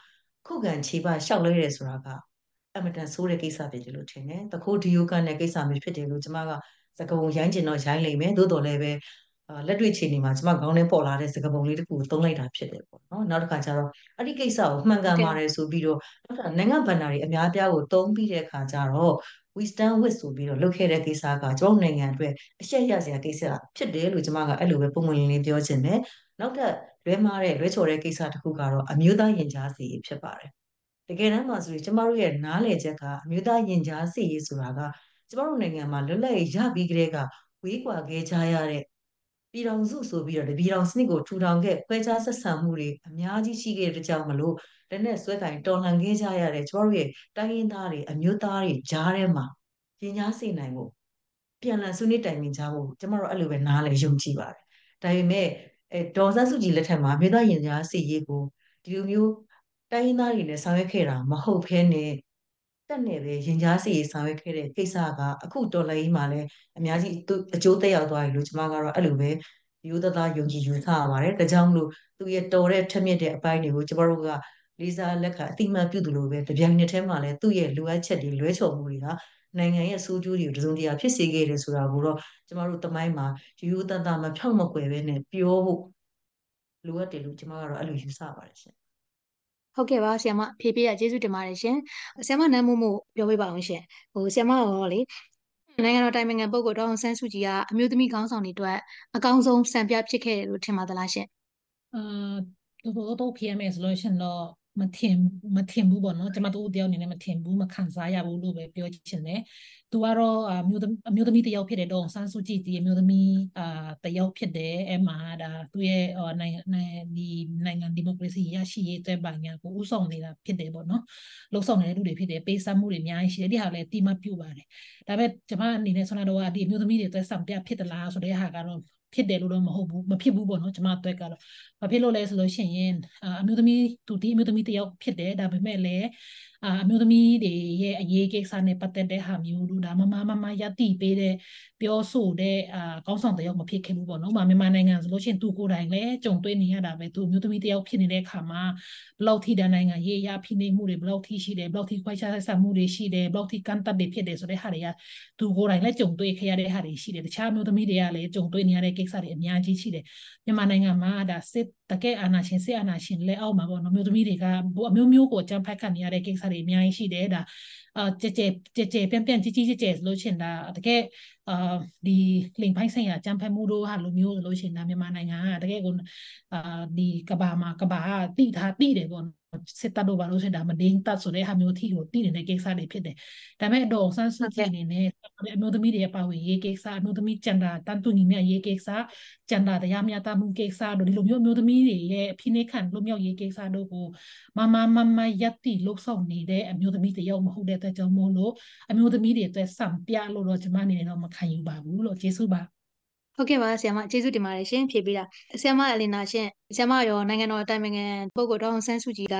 ခုခံခြေပရှောက်လဲရဲဆိုတာကအမတန်ဆိုးတဲ့ကိစ္စဖြစ်တယ်လို့ထင်တယ်။တခိုးဒီယိုကန်တဲ့ကိစ္စမျိုးဖြစ်တယ်လို့ကျမကသကဝုံရိုင်းကျင်တော့ရိုင်းလိမ့်မယ်။သို့တော်လည်းပဲလက်တွေ့ခြေအနေမှာကျမခေါင်းထဲပေါ်လာတဲ့စကားပုံလေးတစ်ခုကိုသုံးလိုက်တာဖြစ်တယ်ပေါ့နော်နောက်တစ်ခါကျတော့အဲ့ဒီကိစ္စကိုမှန်ကန်ပါတယ်ဆိုပြီးတော့နောက်တစ်ခါနိုင်ငံဗန်ဒါတွေအများအပြားကိုသုံးပြီးတဲ့အခါကျတော့ we stand with ဆိုပြီးတော့လုပ်ခဲ့တဲ့ကိစ္စကကျွန်တော်နိုင်ငံအတွက်အရှက်ရစရာကိစ္စဖြစ်တယ်လို့ကျမကအဲ့လိုပဲပုံမှန်လေးပြောချင်တယ်နောက်ထပ်လွဲမှားတဲ့လွဲချော်တဲ့ကိစ္စတစ်ခုကတော့အမျိုးသားရင်ကြားစီဖြစ်ပါတယ်တကယ်တမ်းမှာဆိုရင်ကျမတို့ရဲ့နားလည်ချက်ကအမျိုးသားရင်ကြားစီဆိုတာကကျမတို့နိုင်ငံမှာလွတ်လပ်ရပြီးကြတဲ့ကဝေးကွာခဲ့ကြရတဲ့ပြည်တော်စုဆိုပြီးတော့တပြည်တော်စနစ်ကိုထူထောင်ခဲ့ခွဲခြားဆက်ဆံမှုတွေအများကြီးရှိခဲ့တဲ့ကြောင့်မလို့လက်နဲ့ဆွဲကင်တော်လှန်ခဲ့ကြရတဲ့ကျမတို့ရဲ့တိုင်းရင်းသားတွေအမျိုးသားတွေကြားထဲမှာရင်ကြားစေနိုင်မှုပြန်လည်ဆွေးနွေးတိုင်ပင်ကြဖို့ကျမတို့အဲ့လိုပဲနားလည်ယုံကြည်ပါတယ်။ဒါပေမဲ့အဲဒေါ်စန်းစုကြည်လက်ထက်မှာမြေသားရင်ကြားစေရေးကိုဒီလိုမျိုးတိုင်းရင်းသားတွေနဲ့ဆောင်ရွက်ခဲ့တာမဟုတ်ဘဲနဲ့တက်နေပဲရင်ကြားစီရေးဆောင်ရွက်ခဲ့တဲ့ကိစ္စကအခုတော်လိုင်းမှာလည်းအများကြီးအကျိုးသက်ရောက်သွားပြီလို့ကျွန်မကတော့အဲ့လိုပဲရိုးသားသားယုံကြည်ယူဆရပါတယ်။ဒါကြောင့်မလို့သူရဲ့တော်တဲ့ထက်မြက်တဲ့အပိုင်းတွေကိုကျွန်တော်တို့ကလေးစားလက်ခံအတိအမှတ်ပြုသလိုပဲတပြိုင်နက်တည်းမှာလည်းသူ့ရဲ့လိုအပ်ချက်တွေလွဲချော်မှုတွေကနိုင်ငံရဲ့စိုးကျိုးတွေကိုတစုံတရာဖြစ်စေခဲ့တယ်ဆိုတာကိုတော့ကျွန်တော်တို့တမိုင်းမှာရိုးသားသားမဖြောင့်မကွယ်ပဲနဲ့ပြောဖို့လိုအပ်တယ်လို့ကျွန်မကတော့အဲ့လိုယူဆပါတယ်ရှင်ဟုတ်ကဲ့ပါဆရာမဖြေပြရကျေးဇူးတင်ပါတယ်ရှင်ဆရာမနမ်းမှုမှုပြောပြပါအောင်ရှင်ဟိုဆရာမရောလေနိုင်ငံတော်တိုင်ပင်ခံပုဂ္ဂိုလ်ဒေါအောင်ဆန်းစုကြည်ကအမျိုးသမီးခေါင်းဆောင်တွေအတွက်အကောင်းဆုံးစံပြဖြစ်ခဲ့တယ်လို့ထင်ပါသလားရှင်အာတော်တော်တော့ PMS လို့ရှင်တော့မထင်မထင်ဘူးပေါ့နော်ကျွန်မတို့တယောက်အနေနဲ့မထင်ဘူးမခံစားရဘူးလို့ပဲပြောချင်တယ်သူကတော့အမျိုးသမီးအမျိုးသမီးတယောက်ဖြစ်တယ်တော့ဆန်းစုကြည်ဒီအမျိုးသမီးအာတယောက်ဖြစ်တယ်အဲ့မှာဒါသူ့ရဲ့နိုင်ငံဒီနိုင်ငံဒီမိုကရေစီရရှိရေးအတွက်ပါညာကိုဥဆောင်နေတာဖြစ်တယ်ပေါ့နော်လှုပ်ဆောင်နေတဲ့လူတွေဖြစ်တယ်ပေးဆပ်မှုတွေအများကြီးရှိတယ်ဒီဟာလည်းတီးမပြုတ်ပါတယ်ဒါပေမဲ့ကျွန်မအနေနဲ့ဆွမ်းတော်ကဒီအမျိုးသမီးတွေအတွက်ဆောင်ပြဖြစ်သလားဆိုတဲ့ဟာကတော့ဖြစ်တယ်လို့တော့မဟုတ်ဘူးမဖြစ်ဘူးပေါ့နော်ကျမအတွက်ကတော့ဘာဖြစ်လို့လဲဆိုလို့ရှိရင်အမျိုးသမီးသူဒီအမျိုးသမီးတယောက်ဖြစ်တယ်ဒါပေမဲ့လည်းအမျိုးသမီးတွေရဲ့အရေးကိစ္စနဲ့ပတ်သက်တဲ့ဟာမျိုးလို့ဒါမမမမယတိပေးတဲ့ပြောဆိုတဲ့အာကောင်းဆောင်တယောက်မဖြစ်ခင်ဘူးပေါ့နော်။ဥပမာမြန်မာနိုင်ငံဆိုလို့ရှိရင်သူကိုယ်တိုင်လည်းကြုံတွေ့နေရတာပဲသူအမျိုးသမီးတယောက်ဖြစ်နေတဲ့အခါမှာဘလောက်ထိတဲ့နိုင်ငံရေးအရာဖိနှိပ်မှုတွေဘလောက်ထိရှိတယ်ဘလောက်ထိခွဲခြားဆက်ဆံမှုတွေရှိတယ်ဘလောက်ထိကန့်သတ်တွေဖြစ်တယ်ဆိုတဲ့ဟာတွေကသူကိုယ်တိုင်လည်းကြုံတွေ့ခဲ့ရတဲ့ဟာတွေရှိတယ်။တခြားအမျိုးသမီးတွေကလည်းကြုံတွေ့နေရတဲ့ကိစ္စတွေအများကြီးရှိတယ်။မြန်မာနိုင်ငံမှာဒါစစ်တကယ်အာဏာရှင်စစ်အာဏာရှင်လက်အောက်မှာပေါ့နော်မျိုးသမီးတွေကအမျိုးမျိုးကိုအကြမ်းဖက်ခံနေရတဲ့ကိစ္စတွေအများကြီးရှိတယ်ဒါအာကြကြကြကြပြန်ပြန်ကြီးကြီးကြကြဆိုလို့ရှင်ဒါတကယ်အာဒီလိမ်ပိုင်းဆိုင်ရာကြံဖက်မှုတို့ဟာလိုမျိုးဆိုလို့ရှင်ဒါမြန်မာနိုင်ငံကတကယ်ကိုအာဒီကဘာမှာကဘာကတိထားတိတယ်ပေါ့စစ်တပ်တို့ဘာလို့ဆိုတာမဒင်းတပ်ဆိုတဲ့ဟာမျိုးထိကိုတည်နေတဲ့ကိစ္စတွေဖြစ်တယ်။ဒါပေမဲ့တော့ဆန်းစစ်ကြည့်နေတဲ့အမျိုးသမီးတွေရဲ့ပါဝင်ရေးကိစ္စအမျိုးသမီးကျန်တာတန်တူညီမျှရေးကိစ္စကျန်တာတရားမျှတမှုကိစ္စတို့ဒီလိုမျိုးအမျိုးသမီးတွေရဲ့ဖိနှိပ်ခံလူမျိုးရေးကိစ္စတို့ကိုမမမမယက်တိလှုပ်ဆောင်နေတဲ့အမျိုးသမီးတယောက်မဟုတ်တဲ့အတွက်ကြောင့်မို့လို့အမျိုးသမီးတွေအတွက်စံပြလို့တော့ကျွန်မအနေနဲ့တော့မခံယူပါဘူးလို့ကျေးဇူးပါ။ဟုတ်ကဲ့ပါဆရာမကျေးဇူးတင်ပါတယ်ရှင်ဖြေပေးတာဆရာမအလင်နာရှင်ဆရာမရောနိုင်ငံတော်အတိုင်ပင်ခံပုဂ္ဂိုလ်ဒေါအောင်ဆန်းစုကြည်က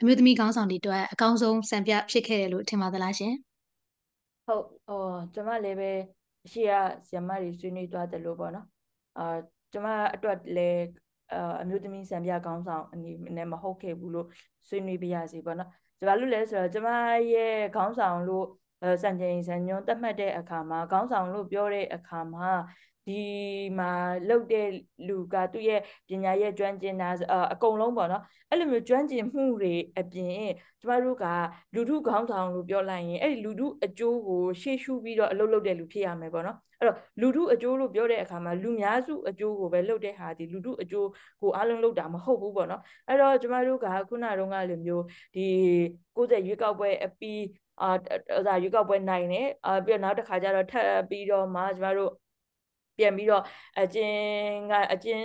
အမျိုးသမီးခေါင်းဆောင်တွေအတွက်အကောင်းဆုံးစံပြဖြစ်ခဲ့တယ်လို့ထင်ပါသလားရှင်ဟုတ်ဟောကျွန်မလည်းပဲအရှိရဆရာမတွေဆွေးနွေးသွားတယ်လို့ပေါ့နော်အာကျွန်မအတွက်လည်းအမျိုးသမီးစံပြခေါင်းဆောင်အနေနဲ့မဟုတ်ခဲ့ဘူးလို့ဆွေးနွေးပြရစီပေါ့နော်ကျွန်မလို့လဲဆိုတော့ကျွန်မရဲ့ခေါင်းဆောင်လို့စံချိန်စံညွန်းတတ်မှတ်တဲ့အခါမှာခေါင်းဆောင်လို့ပြောတဲ့အခါမှာဒီမှာလုပ်တဲ့လူကသူ့ရဲ့ပညာရဲ့ကျွမ်းကျင်တာအကုန်လုံးပေါ့နော်အဲ့လိုမျိုးကျွမ်းကျင်မှုတွေအပြင်ကျမတို့ကလူထုခေါင်းဆောင်လို့ပြောလိုက်ရင်အဲ့ဒီလူထုအကျိုးကိုရှေ့ရှုပြီးတော့အလုပ်လုပ်တဲ့လူဖြစ်ရမယ်ပေါ့နော်အဲ့တော့လူထုအကျိုးလို့ပြောတဲ့အခါမှာလူများစုအကျိုးကိုပဲလုပ်တဲ့ဟာဒီလူထုအကျိုးကိုအလုံးလုပ်တာမဟုတ်ဘူးပေါ့နော်အဲ့တော့ကျမတို့ကခုနတုန်းကလိုမျိုးဒီ60ရွေးကောက်ပွဲအပြီးအာဒါရွေးကောက်ပွဲနိုင်တယ်အာပြီးတော့နောက်တစ်ခါကျတော့ထပ်ပြီးတော့မှကျမတို့ပြန်ပြီးတော့အကျဉ်ကအကျဉ်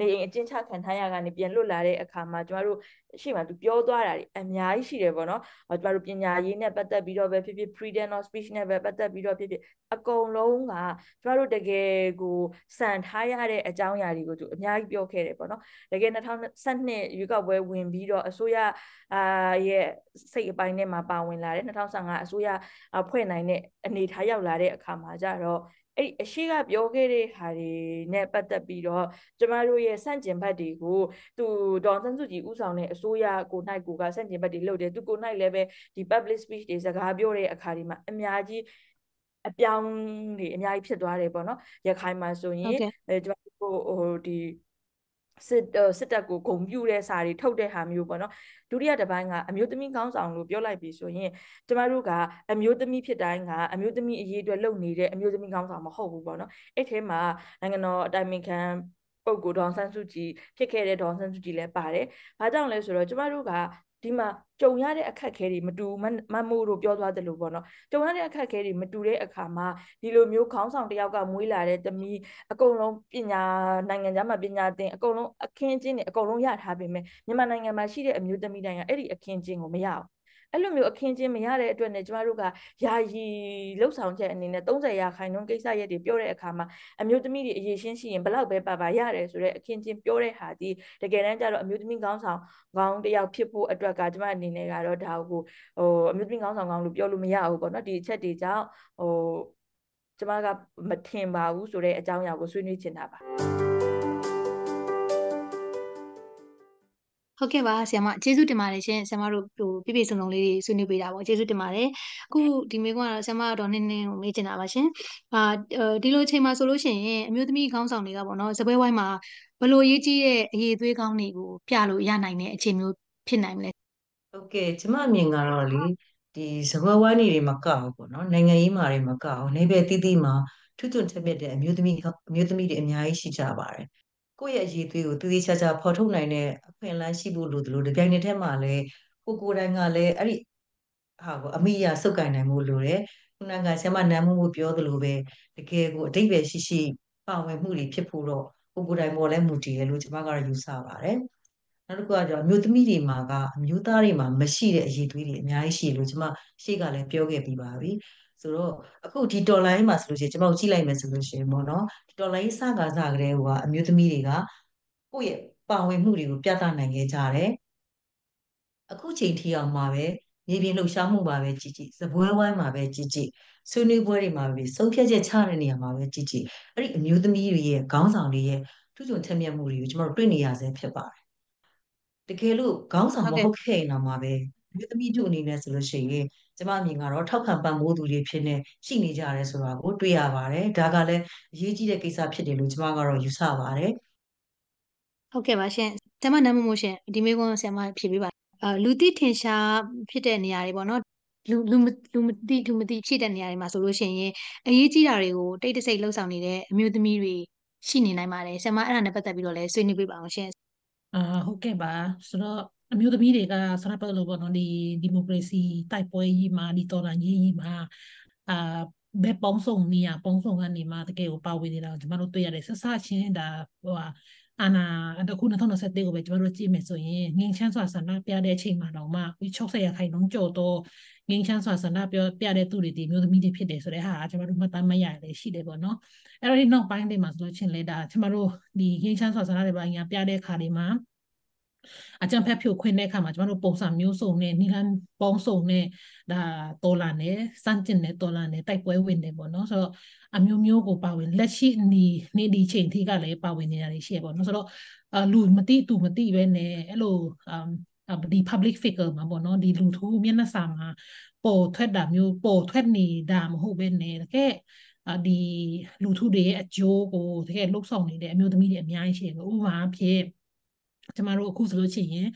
နေအိမ်အကျဉ်ချခံထားရကနေပြန်လွတ်လာတဲ့အခါမှာကျမတို့ရှိမှသူပြောသွားတာအများကြီးရှိတယ်ပေါ့နော်ကျမတို့ပညာရေးနဲ့ပတ်သက်ပြီးတော့ပဲဖြစ်ဖြစ် freedom of speech နဲ့ပဲပတ်သက်ပြီးတော့ဖြစ်ဖြစ်အကုန်လုံးကကျမတို့တကယ်ကိုစံထားရတဲ့အကြောင်းအရာတွေကိုသူအများကြီးပြောခဲ့တယ်ပေါ့နော်တကယ်2012ရွေးကောက်ပွဲဝင်ပြီးတော့အစိုးရအာရဲ့စိတ်အပိုင်းနဲ့မှာပါဝင်လာတယ်2015အစိုးရဖွဲ့နိုင်တဲ့အနေထားရောက်လာတဲ့အခါမှာကြတော့အဲ့အရှိကပြောခဲ့တဲ့ဟာတွေနဲ့ပတ်သက်ပြီးတော့ကျမတို့ရဲ့စန့်ကျင်ဘက်တွေကိုသူဒေါန်ဆန်းစုကြည်ဦးဆောင်တဲ့အစိုးရကိုနိုင်ကိုကစန့်ကျင်ဘက်တွေလှုပ်တယ်သူကိုနိုင်လည်းပဲဒီ public speech တွေစကားပြောတဲ့အခါဒီမှာအများကြီးအပြောင်းတွေအများကြီးဖြစ်သွားတယ်ပေါ့နော်ရခိုင်မှာဆိုရင်အဲကျမတို့ဟိုဒီစစ်စစ်တပ်ကိုဂုံပြူတဲ့စာတွေထုတ်တဲ့ဟာမျိုးပေါ့နော်ဒုတိယတစ်ပိုင်းကအမျိုးသမီးခေါင်းဆောင်လို့ပြောလိုက်ပြီဆိုရင်ကျမတို့ကအမျိုးသမီးဖြစ်တိုင်းကအမျိုးသမီးအရေးအတွက်လုပ်နေတဲ့အမျိုးသမီးခေါင်းဆောင်မဟုတ်ဘူးပေါ့နော်အဲ့ထဲမှာနိုင်ငံတော်အတိုင်ပင်ခံပုဂ္ဂိုလ်ဒေါန်ဆန်းစုကြည်ဖြစ်ခဲ့တဲ့ဒေါန်ဆန်းစုကြည်လည်းပါတယ်။ဘာကြောင့်လဲဆိုတော့ကျမတို့ကဒီမှာကြုံရတဲ့အခက်အခဲတွေမတူမမိုးတို့ပြောသွားတယ်လို့ပေါ့နော်ကြုံရတဲ့အခက်အခဲတွေမတူတဲ့အခါမှာဒီလိုမျိုးခေါင်းဆောင်တယောက်ကမွေးလာတဲ့တမီးအကုန်လုံးပညာနိုင်ငံခြားမှာပညာသင်အကုန်လုံးအခင်းအကျင်းတွေအကုန်လုံးရထားပေမဲ့မြန်မာနိုင်ငံမှာရှိတဲ့အမျိုးသမီးတိုင်းကအဲ့ဒီအခင်းအကျင်းကိုမရဘူးအဲ့လိုမျိုးအခင်းချင်းမရတဲ့အတွက်ねကျမတို့ကယာယီလှုပ်ဆောင်ချက်အနေနဲ့30ရာခိုင်နှုန်းကိစ္စရက်တွေပြောတဲ့အခါမှာအမျိုးသမီးတွေအရေးရှင်းရှိရင်ဘလောက်ပဲပါပါရတယ်ဆိုတော့အခင်းချင်းပြောတဲ့ဟာဒီတကယ်တမ်းကျတော့အမျိုးသမီးခေါင်းဆောင်ခေါင်းတယောက်ဖြစ်ဖို့အတွက်ကကျမအနေနဲ့ကတော့ဒါကိုဟိုအမျိုးသမီးခေါင်းဆောင်ခေါင်းလို့ပြောလို့မရဘူးပေါ့နော်ဒီအချက်တွေကြောင့်ဟိုကျမကမထင်ပါဘူးဆိုတဲ့အကြောင်းအရာကိုဆွေးနွေးချင်တာပါဟုတ်ကဲ့ပါဆရာမကျေးဇူးတင်ပါတယ်ရှင်ဆရာမတို့ဟိုပြပြစုံစုံလေးတွေဆွေးနွေးပေးတာပေါ့ကျေးဇူးတင်ပါတယ်အခုဒီမိကွန်းကတော့ဆရာမတော့နင်းနင်းကိုမေးချင်တာပါရှင်အာဒီလိုချိန်မှာဆိုလို့ရှိရင်အမျိုးသမီးခေါင်းဆောင်တွေကပေါ့နော်စပွဲဝိုင်းမှာဘလို့ရေးကြီးရဲ့အရေးသွေးကောင်းတွေကိုပြလို့ရနိုင်တဲ့အခြေမျိုးဖြစ်နိုင်မလဲဟုတ်ကဲ့ကျမအမြင်ကတော့လေဒီစပွဲဝိုင်းတွေမကအောင်ပေါ့နော်နိုင်ငံရေးမှာတွေမကအောင်နေပဲတိတိမှာထူးထွန်ထက်မြက်တဲ့အမျိုးသမီးအမျိုးသမီးတွေအများကြီးရှိကြပါတယ်ကိုယ့်ရဲ့အရေးသွေးကိုတည်တည်ချာချာဖော်ထုတ်နိုင်တဲ့အခွင့်အလမ်းရှိဖို့လိုတယ်လို့ဒီပြိုင်နေတဲ့မှာလည်းကိုကိုတိုင်းကလည်းအဲ့ဒီဟာကိုအမိရစုပ်ကိုင်နိုင်မှုလိုတယ်ခုနကဆရာမနမ်းမှုပြောသလိုပဲတကယ်ကိုအတိတ်ပဲရှိရှိပါဝင်မှုတွေဖြစ်ဖို့တော့ကိုကိုတိုင်းပေါ်လဲမူတည်ရလို့ကျွန်မကတော့ယူဆပါတယ်နောက်တစ်ခုကတော့အမျိုးသမီးတွေမှာကအမျိုးသားတွေမှာမရှိတဲ့အရေးသွေးတွေအများကြီးရှိလို့ကျွန်မရှေ့ကလည်းပြောခဲ့ပြီးပါပြီဆိုတော့အခုဒီ online မှာဆိုလို့ရှိရင်ကျွန်တော်ကြည့်လိုက်မယ်ဆိုလို့ရှိရင်ပေါ့နော်ဒီ online စကားစကလေးကအမျိုးသမီးတွေကကိုယ့်ရဲ့ပါဝင်မှုတွေကိုပြသနိုင်ခဲ့ကြတယ်အခုချိန်ထိအောင်မှာပဲမြေပြင်လှုပ်ရှားမှုမှာပဲကြည်ကြည်စပွဲဝိုင်းမှာပဲကြည်ကြည်ဆွေးနွေးပွဲတွေမှာပဲဆုံးဖြတ်ချက်ချတဲ့နေရာမှာပဲကြည်ကြည်အဲ့ဒီအမျိုးသမီးတွေရဲ့ခေါင်းဆောင်တွေရဲ့ထူးချွန်ထက်မြက်မှုတွေကိုကျွန်တော်တို့တွေ့နေရဆဲဖြစ်ပါတယ်တကယ်လို့ခေါင်းဆောင်မဟုတ်ခဲ့ရင်တော့မှာပဲမျိုးသမီးတို့အနေနဲ့ဆိုလို့ရှိရင်ကျမမြင်ကတော့ထောက်ခံပံ့ပိုးသူတွေဖြစ်နေရှိနေကြတယ်ဆိုတာကိုတွေ့ရပါတယ်ဒါကလည်းအရေးကြီးတဲ့ကိစ္စဖြစ်တယ်လို့ကျမကတော့ယူဆပါတယ်ဟုတ်ကဲ့ပါရှင်ကျမနာမမို့ရှင်ဒီမေကွန်းဆရာမဖြေပေးပါအာလူတိထင်ရှားဖြစ်တဲ့နေရာတွေပေါ့နော်လူလူလူမတိလူမတိဖြစ်တဲ့နေရာတွေမှာဆိုလို့ရှိရင်အရေးကြီးတာတွေကိုတိတ်တဆိတ်လှုပ်ဆောင်နေတဲ့အမျိုးသမီးတွေရှိနေနိုင်ပါတယ်ဆရာမအဲ့ဒါနဲ့ပတ်သက်ပြီးတော့လည်းဆွေးနွေးပေးပါအောင်ရှင်အာဟုတ်ကဲ့ပါဆိုတော့အမျိုးသမီးတွေကဆရာပတ်လို့ပေါ့နော်ဒီဒီမိုကရေစီတိုက်ပွဲကြီးမှာဒီတော်လှန်ရေးကြီးမှာအာဘယ်ပုံစုံနေရပုံစုံကနေမှတကယ်ကိုပါဝင်နေတာကိုကျွန်တော်တို့တွေ့ရတယ်ဆက်ဆချင်းဒါဟိုဟာအာနာတခု2023ကိုပဲကျွန်တော်တို့ကြည့်မယ်ဆိုရင်ငင်းချမ်းစွာဆန္ဒပြတဲ့အချိန်မှာတော့မှ60ရာခိုင်နှုန်းကျော်တော့ငင်းချမ်းစွာဆန္ဒပြပြတဲ့သူတွေဒီမျိုးသမီးတွေဖြစ်တယ်ဆိုတဲ့ဟာကျွန်တော်တို့မှတ်သားမရလည်းရှိတယ်ပေါ့နော်အဲ့တော့ဒီနောက်ပိုင်းတွေမှာဆိုလို့ချင်းလဲဒါကျွန်တော်တို့ဒီငင်းချမ်းစွာဆန္ဒတွေပိုင်းကပြတဲ့အခါတွေမှာအကြံဖက်ဖြိုခွင်းတဲ့အခါမှာကျမတို့ပုံစံမျိုးစုံနဲ့နီလန်ပေါင်းစုံနဲ့ဒါတော်လာနေစန့်ကျင်နေတော်လာနေတိုက်ပွဲဝင်နေပေါ့နော်ဆိုတော့အမျိုးမျိုးကိုပါဝင်လက်ရှိဒီနေ့ဒီချိန်ထိကလည်းပါဝင်နေတာတွေရှိရပေါ့နော်ဆိုတော့လူမတိသူမတိပဲနဲ့အဲ့လိုဒီ public figure မှာပေါ့နော်ဒီလူထုမျက်နှာစာမှာပေါ်ထွက်တာမျိုးပေါ်ထွက်နေတာမဟုတ်ပဲနဲ့တကယ်ဒီလူထုတွေရဲ့အကျိုးကိုတကယ်လှုပ်ဆောင်နေတဲ့အမျိုးသမီးတွေအများကြီးရှိတယ်ဥပမာအဖြစ်ကျမတို့အခုဆိုလို့ရှိရင်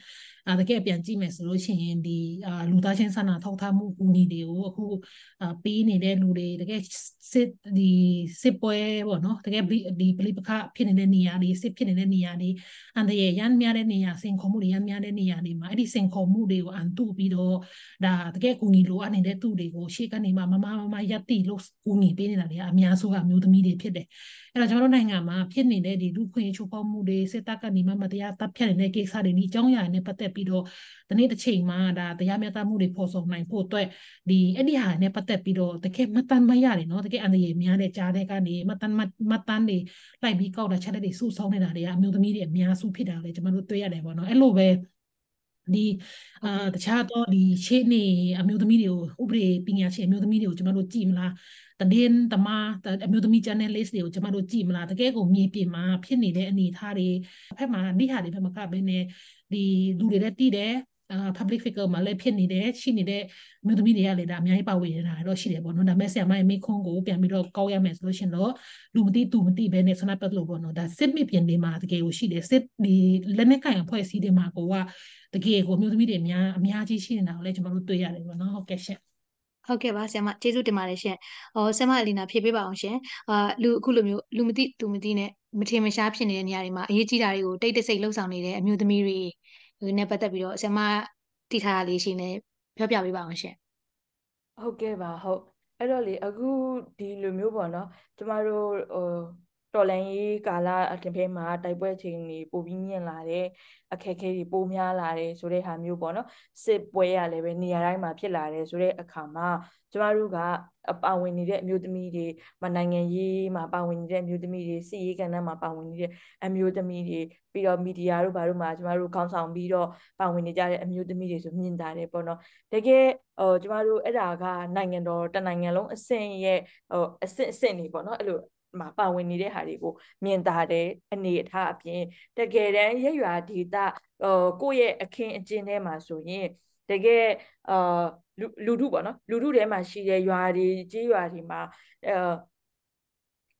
အာတကယ်ပြန်ကြည့်မယ်ဆိုလို့ရှိရင်ဒီအာလူသားချင်းစာနာထောက်ထားမှုအကူအညီတွေကိုအခုအာပေးနေတဲ့လူတွေတကယ်စစ်ဒီစစ်ပွဲပေါ့နော်တကယ်ဒီပလိပခဖြစ်နေတဲ့နေရာတွေစစ်ဖြစ်နေတဲ့နေရာတွေအန်တရရန်များတဲ့နေရာစင်ခုံမှုတွေရန်များတဲ့နေရာတွေမှာအဲ့ဒီစင်ခုံမှုတွေကိုအန်တုပြီးတော့ဒါတကယ်အကူအညီလိုအပ်နေတဲ့သူတွေကိုရှေ့ကနေမှမမမမယက်တိလို့အကူအညီပေးနေတာတွေကအများစုကမျိုးသမီးတွေဖြစ်တယ်အဲ့တော့ကျွန်တော်တို့နိုင်ငံမှာဖြစ်နေတဲ့ဒီလူခွင့်ချိုးဖောက်မှုတွေစစ်တပ်ကနေမှမတရားတပ်ဖြတ်နေတဲ့ကိစ္စတွေဒီအကြောင်းအရာနဲ့ပတ်သက်ပြီးတော့ဒီနေ့တစ်ချိန်မှာဒါတရားမျှတမှုတွေဖော်ဆောင်နိုင်ဖို့အတွက်ဒီအဲ့ဒီဟာနဲ့ပတ်သက်ပြီးတော့တကယ်မတန်မရတယ်နော်တကယ်အန္တရာယ်များတဲ့ကြားတဲ့ကနေမတန်မတန်တွေလိုက်ပြီးကောက်တာချက်တွေစုဆောင်းနေတာတွေကအမျိုးသမီးတွေအများစုဖြစ်တာလည်းကျွန်တော်တို့တွေ့ရတယ်ပေါ့နော်အဲ့လိုပဲဒီအာတခြားတော့ဒီရှေ့နေအမျိုးသမီးတွေကိုဥပဒေပညာရှင်အမျိုးသမီးတွေကိုကျမတို့ကြည့်မလားတည်င်းတမအမျိုးသမီး journalist တွေကိုကျမတို့ကြည့်မလားတကယ်ကိုမြေပြင်မှာဖြစ်နေတဲ့အနေအထားတွေအဖက်မှာနေဟာတွေဖက်မှာကပဲနဲ့ဒီလူတွေလည်းတည်တယ်အာ public figure မှာလည်းဖြစ်နေတယ်ရှိနေတဲ့အမျိုးသမီးတွေကလည်းဒါအများကြီးပါဝင်နေတာတော့ရှိတယ်ပေါ့နော်ဒါမဲ့ဆရာမရဲ့မိခွန်းကိုပြန်ပြီးတော့ကောက်ရမယ်ဆိုလို့ရှင်တော့လူမသိသူမသိပဲနဲ့ဆန္ဒပြလို့ပေါ့နော်ဒါစစ်မိပြင်တွေမှာတကယ်ကိုရှိတယ်စစ်ဒီလက်နက်ကင်အဖွဲ့အစည်းတွေမှာကိုကတကယ်ကိုမျိုးသမီးတွေအများအများကြီးရှိနေတာကိုလည်းကျွန်တော်တို့တွေ့ရတယ်ပေါ့နော်ဟုတ်ကဲ့ရှင်ဟုတ်ကဲ့ပါဆရာမကျေးဇူးတင်ပါတယ်ရှင်။ဟောဆရာမအလီနာဖြည့်ပေးပါအောင်ရှင်။အာလူအခုလိုမျိုးလူမသိသူမသိနဲ့မထင်မရှားဖြစ်နေတဲ့နေရာတွေမှာအရေးကြီးတာတွေကိုတိတ်တဆိတ်လှုပ်ဆောင်နေတဲ့အမျိုးသမီးတွေနဲ့ပတ်သက်ပြီးတော့ဆရာမတည်ထားတာလေးရှင်နဲ့ပြောပြပေးပါအောင်ရှင်။ဟုတ်ကဲ့ပါဟုတ်။အဲ့တော့လေအခုဒီလိုမျိုးပေါ့နော်။ကျမတို့ဟိုတော်လန်ရေးကာလအတင်ဖေးမှာတိုက်ပွဲချိန်တွေပိုပြီးမြင့်လာတဲ့အခက်အခဲတွေပိုများလာတယ်ဆိုတဲ့ဟာမျိုးပေါ့နော်စစ်ပွဲရလည်းပဲနေရာတိုင်းမှာဖြစ်လာတယ်ဆိုတဲ့အခါမှာကျမတို့ကပါဝင်နေတဲ့အမျိုးသမီးတွေမနိုင်ငံရေးမှာပါဝင်နေတဲ့အမျိုးသမီးတွေစစ်ရေးကဏ္ဍမှာပါဝင်နေတဲ့အမျိုးသမီးတွေပြီးတော့မီဒီယာတို့ဘာတို့မှာကျမတို့ခေါင်းဆောင်ပြီးတော့ပါဝင်နေကြတဲ့အမျိုးသမီးတွေဆိုမြင်တာတယ်ပေါ့နော်တကယ်ဟိုကျမတို့အဲ့ဒါကနိုင်ငံတော်တနိုင်ငံလုံးအဆင့်ရဲ့ဟိုအဆင့်အဆင့်နေပေါ့နော်အဲ့လိုမှာပါဝင်နေတဲ့ဟာတွေကို မြင်သာတဲ့အနေအထားအပြင်တကယ်တမ်းရရွာဒေသဟိုကိုယ့်ရဲ့အခင်းအကျင်းထဲမှာဆိုရင်တကယ်အာလူလူထုပေါ့နော်လူထုထဲမှာရှိတဲ့ရွာတွေကြီးရွာတွေမှာအဲ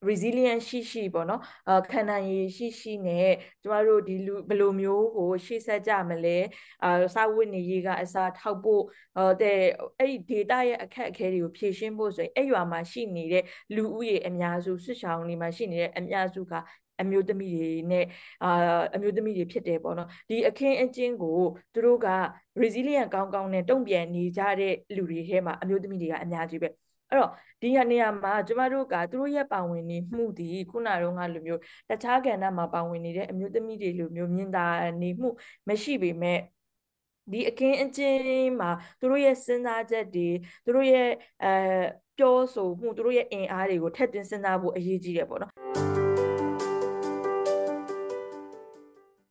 resilient ရှိရှိပေါ့နော်အခံနိုင်ရည်ရှိရှိနဲ့ကျမတို့ဒီလူဘယ်လိုမျိုးကို ရှေ့ဆက်ကြမလဲအစာဝတ်နေရေးကအစာထောက်ဖို့တဲ့အဲ့ဒီ data ရဲ့အခက်အခဲတွေကိုဖြေရှင်းဖို့ဆိုရင်အဲ့ရွာမှာရှိနေတဲ့လူဦးရေအများစုစစ်ဆောင်တွေမှာရှိနေတဲ့အများစုကအမျိုးသမီးတွေနဲ့အာအမျိုးသမီးတွေဖြစ်တယ်ပေါ့နော်ဒီအခင်းအကျင်းကိုသူတို့က resilient ကောင်းကောင်းနဲ့တုံ့ပြန်နေကြတဲ့လူတွေထဲမှာအမျိုးသမီးတွေကအများကြီးပဲအဲ့တော့ဒီနေရာမှာကျမတို့ကသူတို့ရဲ့ပါဝင်နေမှုဒီခုနတုန်းကလိုမျိုးတခြားကဏ္ဍမှာပါဝင်နေတဲ့အမျိုးသမီးတွေလိုမျိုးမြင်သာနေမှုမရှိပေမဲ့ဒီအခင်းအကျင်းမှာသူတို့ရဲ့စဉ်းစားချက်တွေသူတို့ရဲ့အဲပြောဆိုမှုသူတို့ရဲ့အင်အားတွေကိုထက်သွင်းစဉ်းစားဖို့အရေးကြီးတယ်ပေါ့နော်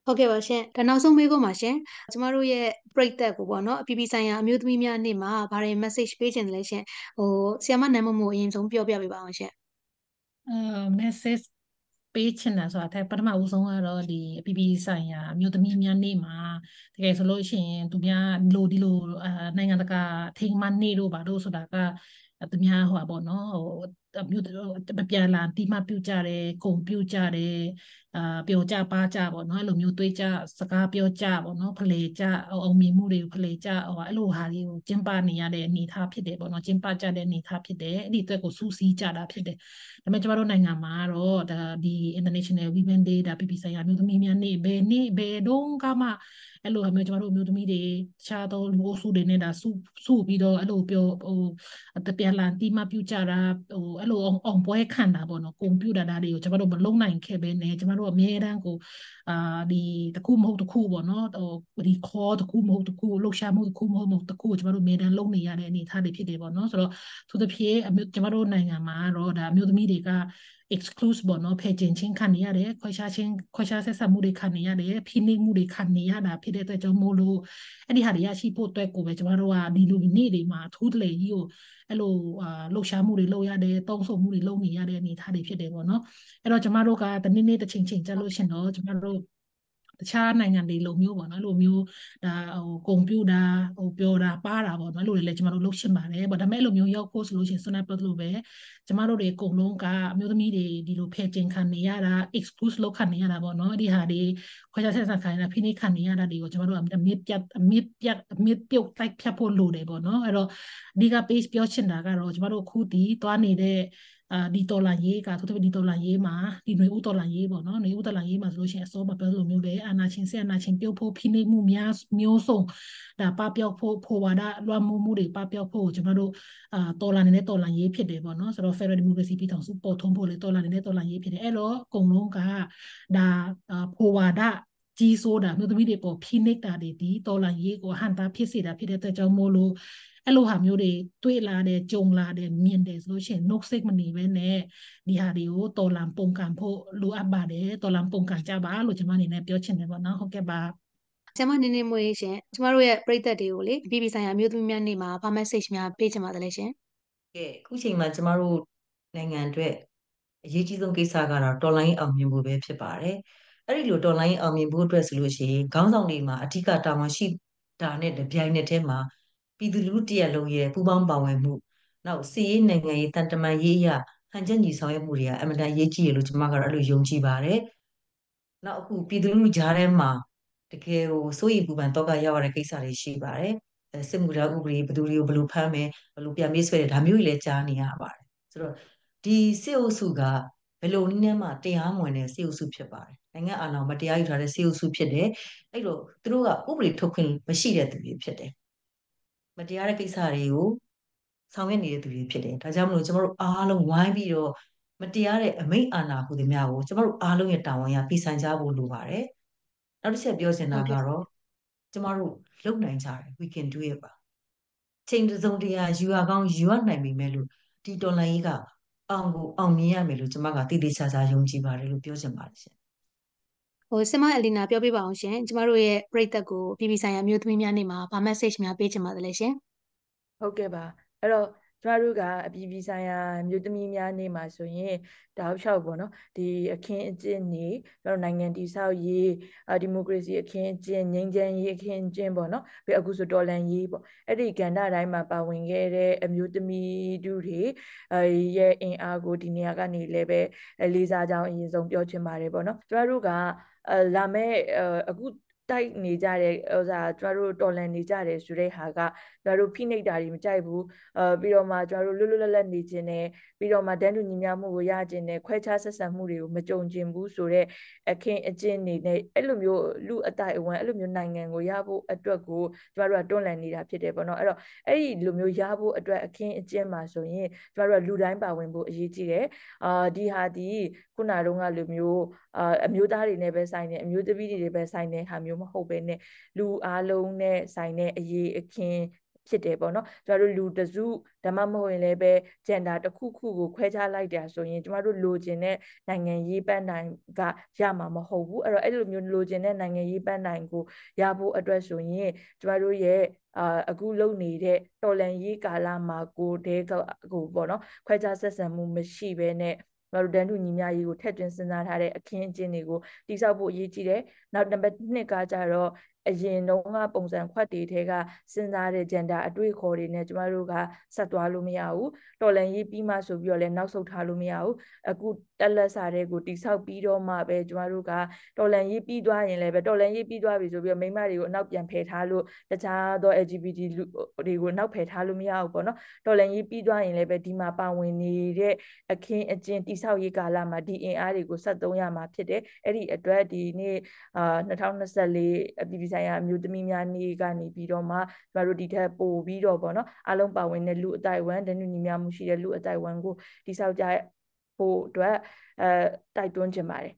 ဟုတ်ကဲ့ပါရှင်ဒါနောက်ဆုံးမေးခွန်းပါရှင်ကျမတို့ရဲ့ပရိသတ်ကိုပေါ့နော်အပြည်ပြည်ဆိုင်ရာအမျိုးသမီးများနေ့မှာဗားရဲ message ပေးချင်တယ်လဲရှင်ဟိုဆီယမနာမမို့အရင်ဆုံးပြောပြပေးပါအောင်ရှင်အာ message ပေးချင်တာဆိုတာအဲပထမဦးဆုံးကတော့ဒီအပီပီဆိုင်ရာအမျိုးသမီးများနေ့မှာတကယ်ဆိုလို့ရှိရင်သူများလိုဒီလိုအာနိုင်ငံတကာထိန်းမနေ့တို့ဘာလို့ဆိုတာကသူများဟိုပါပေါ့နော်ဟိုမျိုးမပြန်လာတိမပြုတ်ကြတယ်ဂုံပြုတ်ကြတယ်အာပျော်ကြပါကြပေါ့နော်အဲ့လိုမျိုးတွေးကြစကားပြောကြပေါ့နော်ဖလှယ်ကြအောင်မြင်မှုတွေကိုဖလှယ်ကြဟိုအဲ့လိုဟာတွေကိုကျင်းပနေရတဲ့အနေအထားဖြစ်တယ်ပေါ့နော်ကျင်းပကြတဲ့အနေအထားဖြစ်တယ်အဲ့ဒီအတွက်ကိုစူးစီးကြတာဖြစ်တယ်ဒါပေမဲ့ကျမတို့နိုင်ငံမှာတော့ဒါဒီ International Women Day ဒါ PP ဆိုင်ရာမျိုးသမီးများနေ့ဘယ်နေ့ဘယ်တော့ကမှအဲ့လိုမျိုးကျမတို့မျိုးသမီးတွေတခြားသောလူအုပ်စုတွေနဲ့ဒါစုစုပြီးတော့အဲ့လိုပြောဟိုတပြန်လာတိမပြုတ်ကြတာဟိုအဲ့လိုအောင်အောင်ပွဲခံတာပေါ့နော်ကွန်ပျူတာဒါတွေကိုကျွန်တော်တို့မလုံနိုင်ခဲ့ပဲနဲ့ကျွန်တော်တို့အများအတန်းကိုအာဒီတခုမဟုတ်တခုပေါ့နော်ဟိုဒီ call တခုမဟုတ်တခုလှုပ်ရှားမှုတခုမဟုတ်မဟုတ်တခုကိုကျွန်တော်တို့အများအတန်းလုံနေရတဲ့အနေအထားတွေဖြစ်တယ်ပေါ့နော်ဆိုတော့သူတစ်ပြေကျွန်တော်တို့နိုင်ငံမှာတော့ဒါအမျိုးသမီးတွေက exclusive ပေါ့နော်ဖယ်ကျင်ချင်းခံနေရတယ်ခွဲခြားချင်းခွဲခြားဆက်ဆက်မှုတွေခံနေရတယ်ဖိနှိပ်မှုတွေခံနေရတာဖြစ်တဲ့အတွက်ကြောင့်မို့လို့အဲ့ဒီဟာတွေရရှိဖို့အတွက်ကိုပဲကျမတို့ကဒီလိုနေ့တွေမှာထူးတလေကြီးကိုအဲ့လိုအာလှုပ်ရှားမှုတွေလုပ်ရတယ်တုံးဆုံမှုတွေလုပ်နေရတဲ့အနေအထားတွေဖြစ်တယ်ပေါ့နော်အဲ့တော့ကျမတို့ကတနေ့နေ့တစ်ချိန်ချိန်ကြလို့ရှင်တော့ကျမတို့တခြားနိုင်ငံတွေလိုမျိုးပေါ့နော်လိုမျိုးဒါဟိုကွန်ပျူတာဟိုပြောတာပါတာပေါ့နော်လို့လည်းကျွန်တော်တို့လုပ်ရှင်းပါတယ်ပေါ့ဒါပေမဲ့လိုမျိုးရောက်ဖို့ဆိုလို့ရှိရင်ဆွမ်းနာပြောသလိုပဲကျွန်တော်တို့တွေအကုန်လုံးကအမျိုးသမီးတွေဒီလိုဖယ်ကျင်ခံနေရတာ exclude လုပ်ခံနေရတာပေါ့နော်ဒီဟာတွေခွဲခြားဆက်ဆံခံရတာဖိနှိပ်ခံနေရတာတွေကိုကျွန်တော်တို့အမြင့်ပြတ်အမြင့်ပြတ်အမြင့်ပြုတ်တိုက်ဖြတ်ဖို့လိုတယ်ပေါ့နော်အဲ့တော့အဓိက page ပြောချင်တာကတော့ကျွန်တော်တို့ခုဒီသွားနေတဲ့အာဒီတော်လာရေးကဆိုတော့ဒီတော်လာရေးမှာဒီຫນွေဥတော်လာရေးပေါ့နော်ຫນွေဥတော်လာရေးမှာဆိုလို့ရှိရင်အစောမှာပြောလိုမျိုးပဲအာနာရှင်ဆက်အာနာရှင်ပြုတ်ဖို့ဖိနှိပ်မှုများမျိုးစုံဒါပပျောက်ဖို့ဖော်ဝါဒလွှမ်းမိုးမှုတွေပပျောက်ဖို့ကျွန်တော်တို့အာတော်လာနေတဲ့တော်လာရေးဖြစ်တယ်ပေါ့နော်ဆိုတော့ Federal Democracy ပြည်ထောင်စုပေါ်ထွန်းဖို့လေတော်လာနေတဲ့တော်လာရေးဖြစ်တယ်အဲ့တော့အကုန်လုံးကဒါဖော်ဝါဒကြီးစိုးတာမြို့သမီးတွေပေါ်ဖိနှိပ်တာတွေဒီတော်လာရေးကိုဟန်တာဖြစ်စေတာဖြစ်တဲ့အတွက်ကြောင့်မို့လို့အဲ့လိုဟာမျိုးတွေတွေးလာတယ်ကြုံလာတယ်မြင်တယ်ဆိုလို့ရှိရင် no sick မနေပဲနဲ့ဒီဟာတွေကိုတော်လံပုံကံဖို့လိုအပ်ပါတယ်တော်လံပုံကံကြပါလို့ကျွန်မအနေနဲ့ပြောချင်တယ်ပေါ့နော်ဟုတ်ကဲ့ပါကျမနင်းနေမွေးရှင်ကျမတို့ရဲ့ပြည်သက်တွေကိုလေ BB ဆိုင်ရာမျိုးသမီးများနေ့မှာဘာ message များပေးချင်ပါတယ်ရှင်။ကဲအခုချိန်မှာကျမတို့နိုင်ငံအတွက်အရေးကြီးဆုံးကိစ္စကတော့တော်လိုင်းအောင်မြင်ဖို့ပဲဖြစ်ပါတယ်။အဲ့ဒီလိုတော်လိုင်းအောင်မြင်ဖို့အတွက်ဆိုလို့ရှိရင်ခေါင်းဆောင်တွေမှာအထူးကတာဝန်ရှိတာနဲ့တပြိုင်နက်တည်းမှာပြည်သူလူထုတရက်လုံးရဲ့ပူးပေါင်းပါဝင်မှုနောက်စီးရေးနိုင်ငံရေးတန်တမာရေးအရဟန်ချက်ညီဆောင်ရွက်မှုတွေကအမတန်ရေးကြီးရလို့ကျွန်မကတော့အဲ့လိုယုံကြည်ပါတယ်။နောက်အခုပြည်သူလူထုကြားထဲမှာတကယ်ကိုစိုးရိမ်ပူပန်တော့ကရောက်ရတဲ့ကိစ္စတွေရှိပါတယ်။စစ်မှုထမ်းဥပဒေဘယ်သူတွေကိုဘယ်လိုဖမ်းမယ်ဘယ်လိုပြန်ပေးဆွဲတယ်ဒါမျိုးတွေလည်းကြားနေရပါတယ်။ဆိုတော့ဒီစစ်အုပ်စုကဘယ်လိုနည်းနဲ့မှတရားမဝင်တဲ့စေအုပ်စုဖြစ်ပါတယ်။နိုင်ငံအာဏာမတရားယူထားတဲ့စေအုပ်စုဖြစ်တယ်။အဲ့တော့သူတို့ကဥပဒေထုတ်ခွင့်မရှိတဲ့သူတွေဖြစ်တယ်မတရားတဲ့ကိစ္စတွေကိုဆောင်ရွက်နေတဲ့သူတွေဖြစ်တယ်ဒါကြောင့်မလို့ကျမတို့အားလုံးဝိုင်းပြီးတော့မတရားတဲ့အမိန့်အာဏာကိုသူများကိုကျမတို့အားလုံးရဲ့တာဝန်ရဖိဆိုင်ကြဖို့လိုပါတယ်နောက်တစ်ချက်ပြောချင်တာကတော့ကျမတို့လုပ်နိုင်ကြတယ် we can do it ပါချိန်တစုံတရာယူရကောင်းယူရနိုင်ပြီမဲ့လို့ဒီတော်လိုင်းကြီးကအောင်ကိုအောင်မြင်ရမယ်လို့ကျမကတည်တည်ချာချာယုံကြည်ပါတယ်လို့ပြောချင်ပါတယ်ရှင်ဟိုဆင်မအလီနာပြောပြပါအောင်ရှင်ကျမတို့ရဲ့ပရိသတ်ကို PP ဆိုင်ရာမျိုးသမီးများနေ့မှာဗာ message များပေးချင်ပါတယ်လေရှင်ဟုတ်ကဲ့ပါအဲ့တော့ကျမတို့ကအပြည်ပြည်ဆိုင်ရာမြို့သမီးများနေမှာဆိုရင်တောက်လျှောက်ပေါ့နော်ဒီအခင်းအကျင်းနေကျမတို့နိုင်ငံတည်ဆောက်ရေးဒီမိုကရေစီအခင်းအကျင်းငြိမ်းချမ်းရေးအခင်းအကျင်းပေါ့နော်ပြီးအခုဆိုတော်လန်ရေးပေါ့အဲ့ဒီကဏ္ဍတိုင်းမှာပါဝင်ခဲ့တဲ့အမျိုးသမီးတို့တွေရဲ့အင်အားကိုဒီနေရာကနေလည်းပဲလေးစားကြောင်းအရင်ဆုံးပြောချင်ပါတယ်ပေါ့နော်ကျမတို့ကလာမဲ့အခုတိုက်နေကြတဲ့ဥစားကျွန်တော်တို့တော်လန်နေကြတယ်ဆိုတဲ့ဟာကကျွန်တော်တို့ဖိနှိပ်တာတွေမကြိုက်ဘူးအဲပြီးတော့မှကျွန်တော်တို့လွတ်လွတ်လပ်လပ်နေခြင်းနဲ့ပြီးတော့မှတန်းတူညီမျှမှုကိုရခြင်းနဲ့ခွဲခြားဆက်ဆံမှုတွေကိုမကြုံကျင်ဘူးဆိုတော့အခင်းအကျင်းနေနဲ့အဲ့လိုမျိုးလူအတိုက်အဝန်းအဲ့လိုမျိုးနိုင်ငံကိုရဖို့အတွက်ကိုကျွန်တော်တို့ကတွန်းလှန်နေတာဖြစ်တယ်ပေါ့နော်အဲ့တော့အဲ့ဒီလိုမျိုးရဖို့အတွက်အခင်းအကျင်းမှာဆိုရင်ကျွန်တော်တို့ကလူတိုင်းပါဝင်ဖို့အရေးကြီးတယ်အာဒီဟာဒီခုနတုန်းကလိုမျိုးအာအမျိုးသားတွေနဲ့ပဲဆိုင်တယ်အမျိုးသမီးတွေပဲဆိုင်တဲ့ဟာမျိုးမဟုတ်ဘဲနဲ့လူအားလုံးနဲ့ဆိုင်တဲ့အရေးအခင်းဖြစ်တယ်ပေါ့နော်ကျမတို့လူတစုဓမ္မမဟုတ်ရင်လည်းပဲ gender တစ်ခုခုကိုခွဲခြားလိုက်တာဆိုရင်ကျမတို့လိုချင်တဲ့နိုင်ငံရေးပန်းတိုင်ကရမှာမဟုတ်ဘူးအဲ့တော့အဲ့လိုမျိုးလိုချင်တဲ့နိုင်ငံရေးပန်းတိုင်ကိုရဖို့အတွက်ဆိုရင်ကျမတို့ရဲ့အာအခုလုပ်နေတဲ့တော်လန်ရေးကာလမှာကိုတဲကိုပေါ့နော်ခွဲခြားဆက်ဆံမှုမရှိဘဲနဲ့မတို့တန်တူညီမရေးကိုထက်သွင်းစဉ်းစားထားတဲ့အခင်းအကျင်းတွေကိုတိစောက်ဖို့အရေးကြီးတယ်။နောက်နံပါတ်2ကကြတော့အရင်တုန်းကပုံစံခွက်တွေထဲကစဉ်းစားတဲ့ gender အတွေ့အခေါ်တွေနဲ့ကျမတို့ကဆက်သွားလို့မရဘူးတော်လန်ရေးပြီးမှဆိုပြီးတော့လည်းနောက်ဆုတ်ထားလို့မရဘူးအခုတက်လက်စာတွေကိုတိဆောက်ပြီးတော့မှပဲကျမတို့ကတော်လန်ရေးပြီးသွားရင်လည်းပဲတော်လန်ရေးပြီးသွားပြီဆိုပြီးတော့မိမတွေကိုအနောက်ပြန်ဖယ်ထားလို့တခြားသော LGBT လူတွေကိုနောက်ဖယ်ထားလို့မရဘူးပေါ့နော်တော်လန်ရေးပြီးသွားရင်လည်းပဲဒီမှာပါဝင်နေတဲ့အခင်းအကျင်းတိဆောက်ရေးကာလမှာဒီအင်အားတွေကိုဆက်သုံးရမှာဖြစ်တယ်အဲ့ဒီအတွက်ဒီနေ့အာ2024အပြည်ပြည်ဆိုင်ရာမျိုးသမီးများနေ့ကနေပြီးတော့မှကျမတို့ဒီထက်ပိုပြီးတော့ပေါ့နော်အားလုံးပါဝင်တဲ့လူအတိုင်းဝမ်တနုညီများမှုရှိတဲ့လူအတိုင်းဝမ်ကိုတိဆောက်ကြဖို့အတွက်အဲတိုက်တွန်းချင်ပါတယ်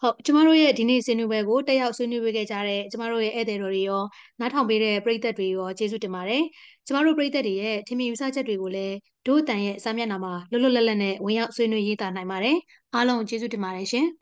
ဟုတ်ကျမတို့ရဲ့ဒီနေ့ဆွေးနွေးပွဲကိုတက်ရောက်ဆွေးနွေးပေးခဲ့ကြတဲ့ကျမတို့ရဲ့ဧည့်သည်တော်တွေရောနားထောင်ပေးတဲ့ပရိသတ်တွေရောကျေးဇူးတင်ပါတယ်။ကျမတို့ပရိသတ်တွေရဲ့ထင်မြင်ယူဆချက်တွေကိုလည်းဒို့တန်ရဲ့စာမျက်နှာမှာလွတ်လွတ်လပ်လပ်နဲ့ဝင်ရောက်ဆွေးနွေးရေးသားနိုင်ပါတယ်။အားလုံးကျေးဇူးတင်ပါတယ်ရှင်။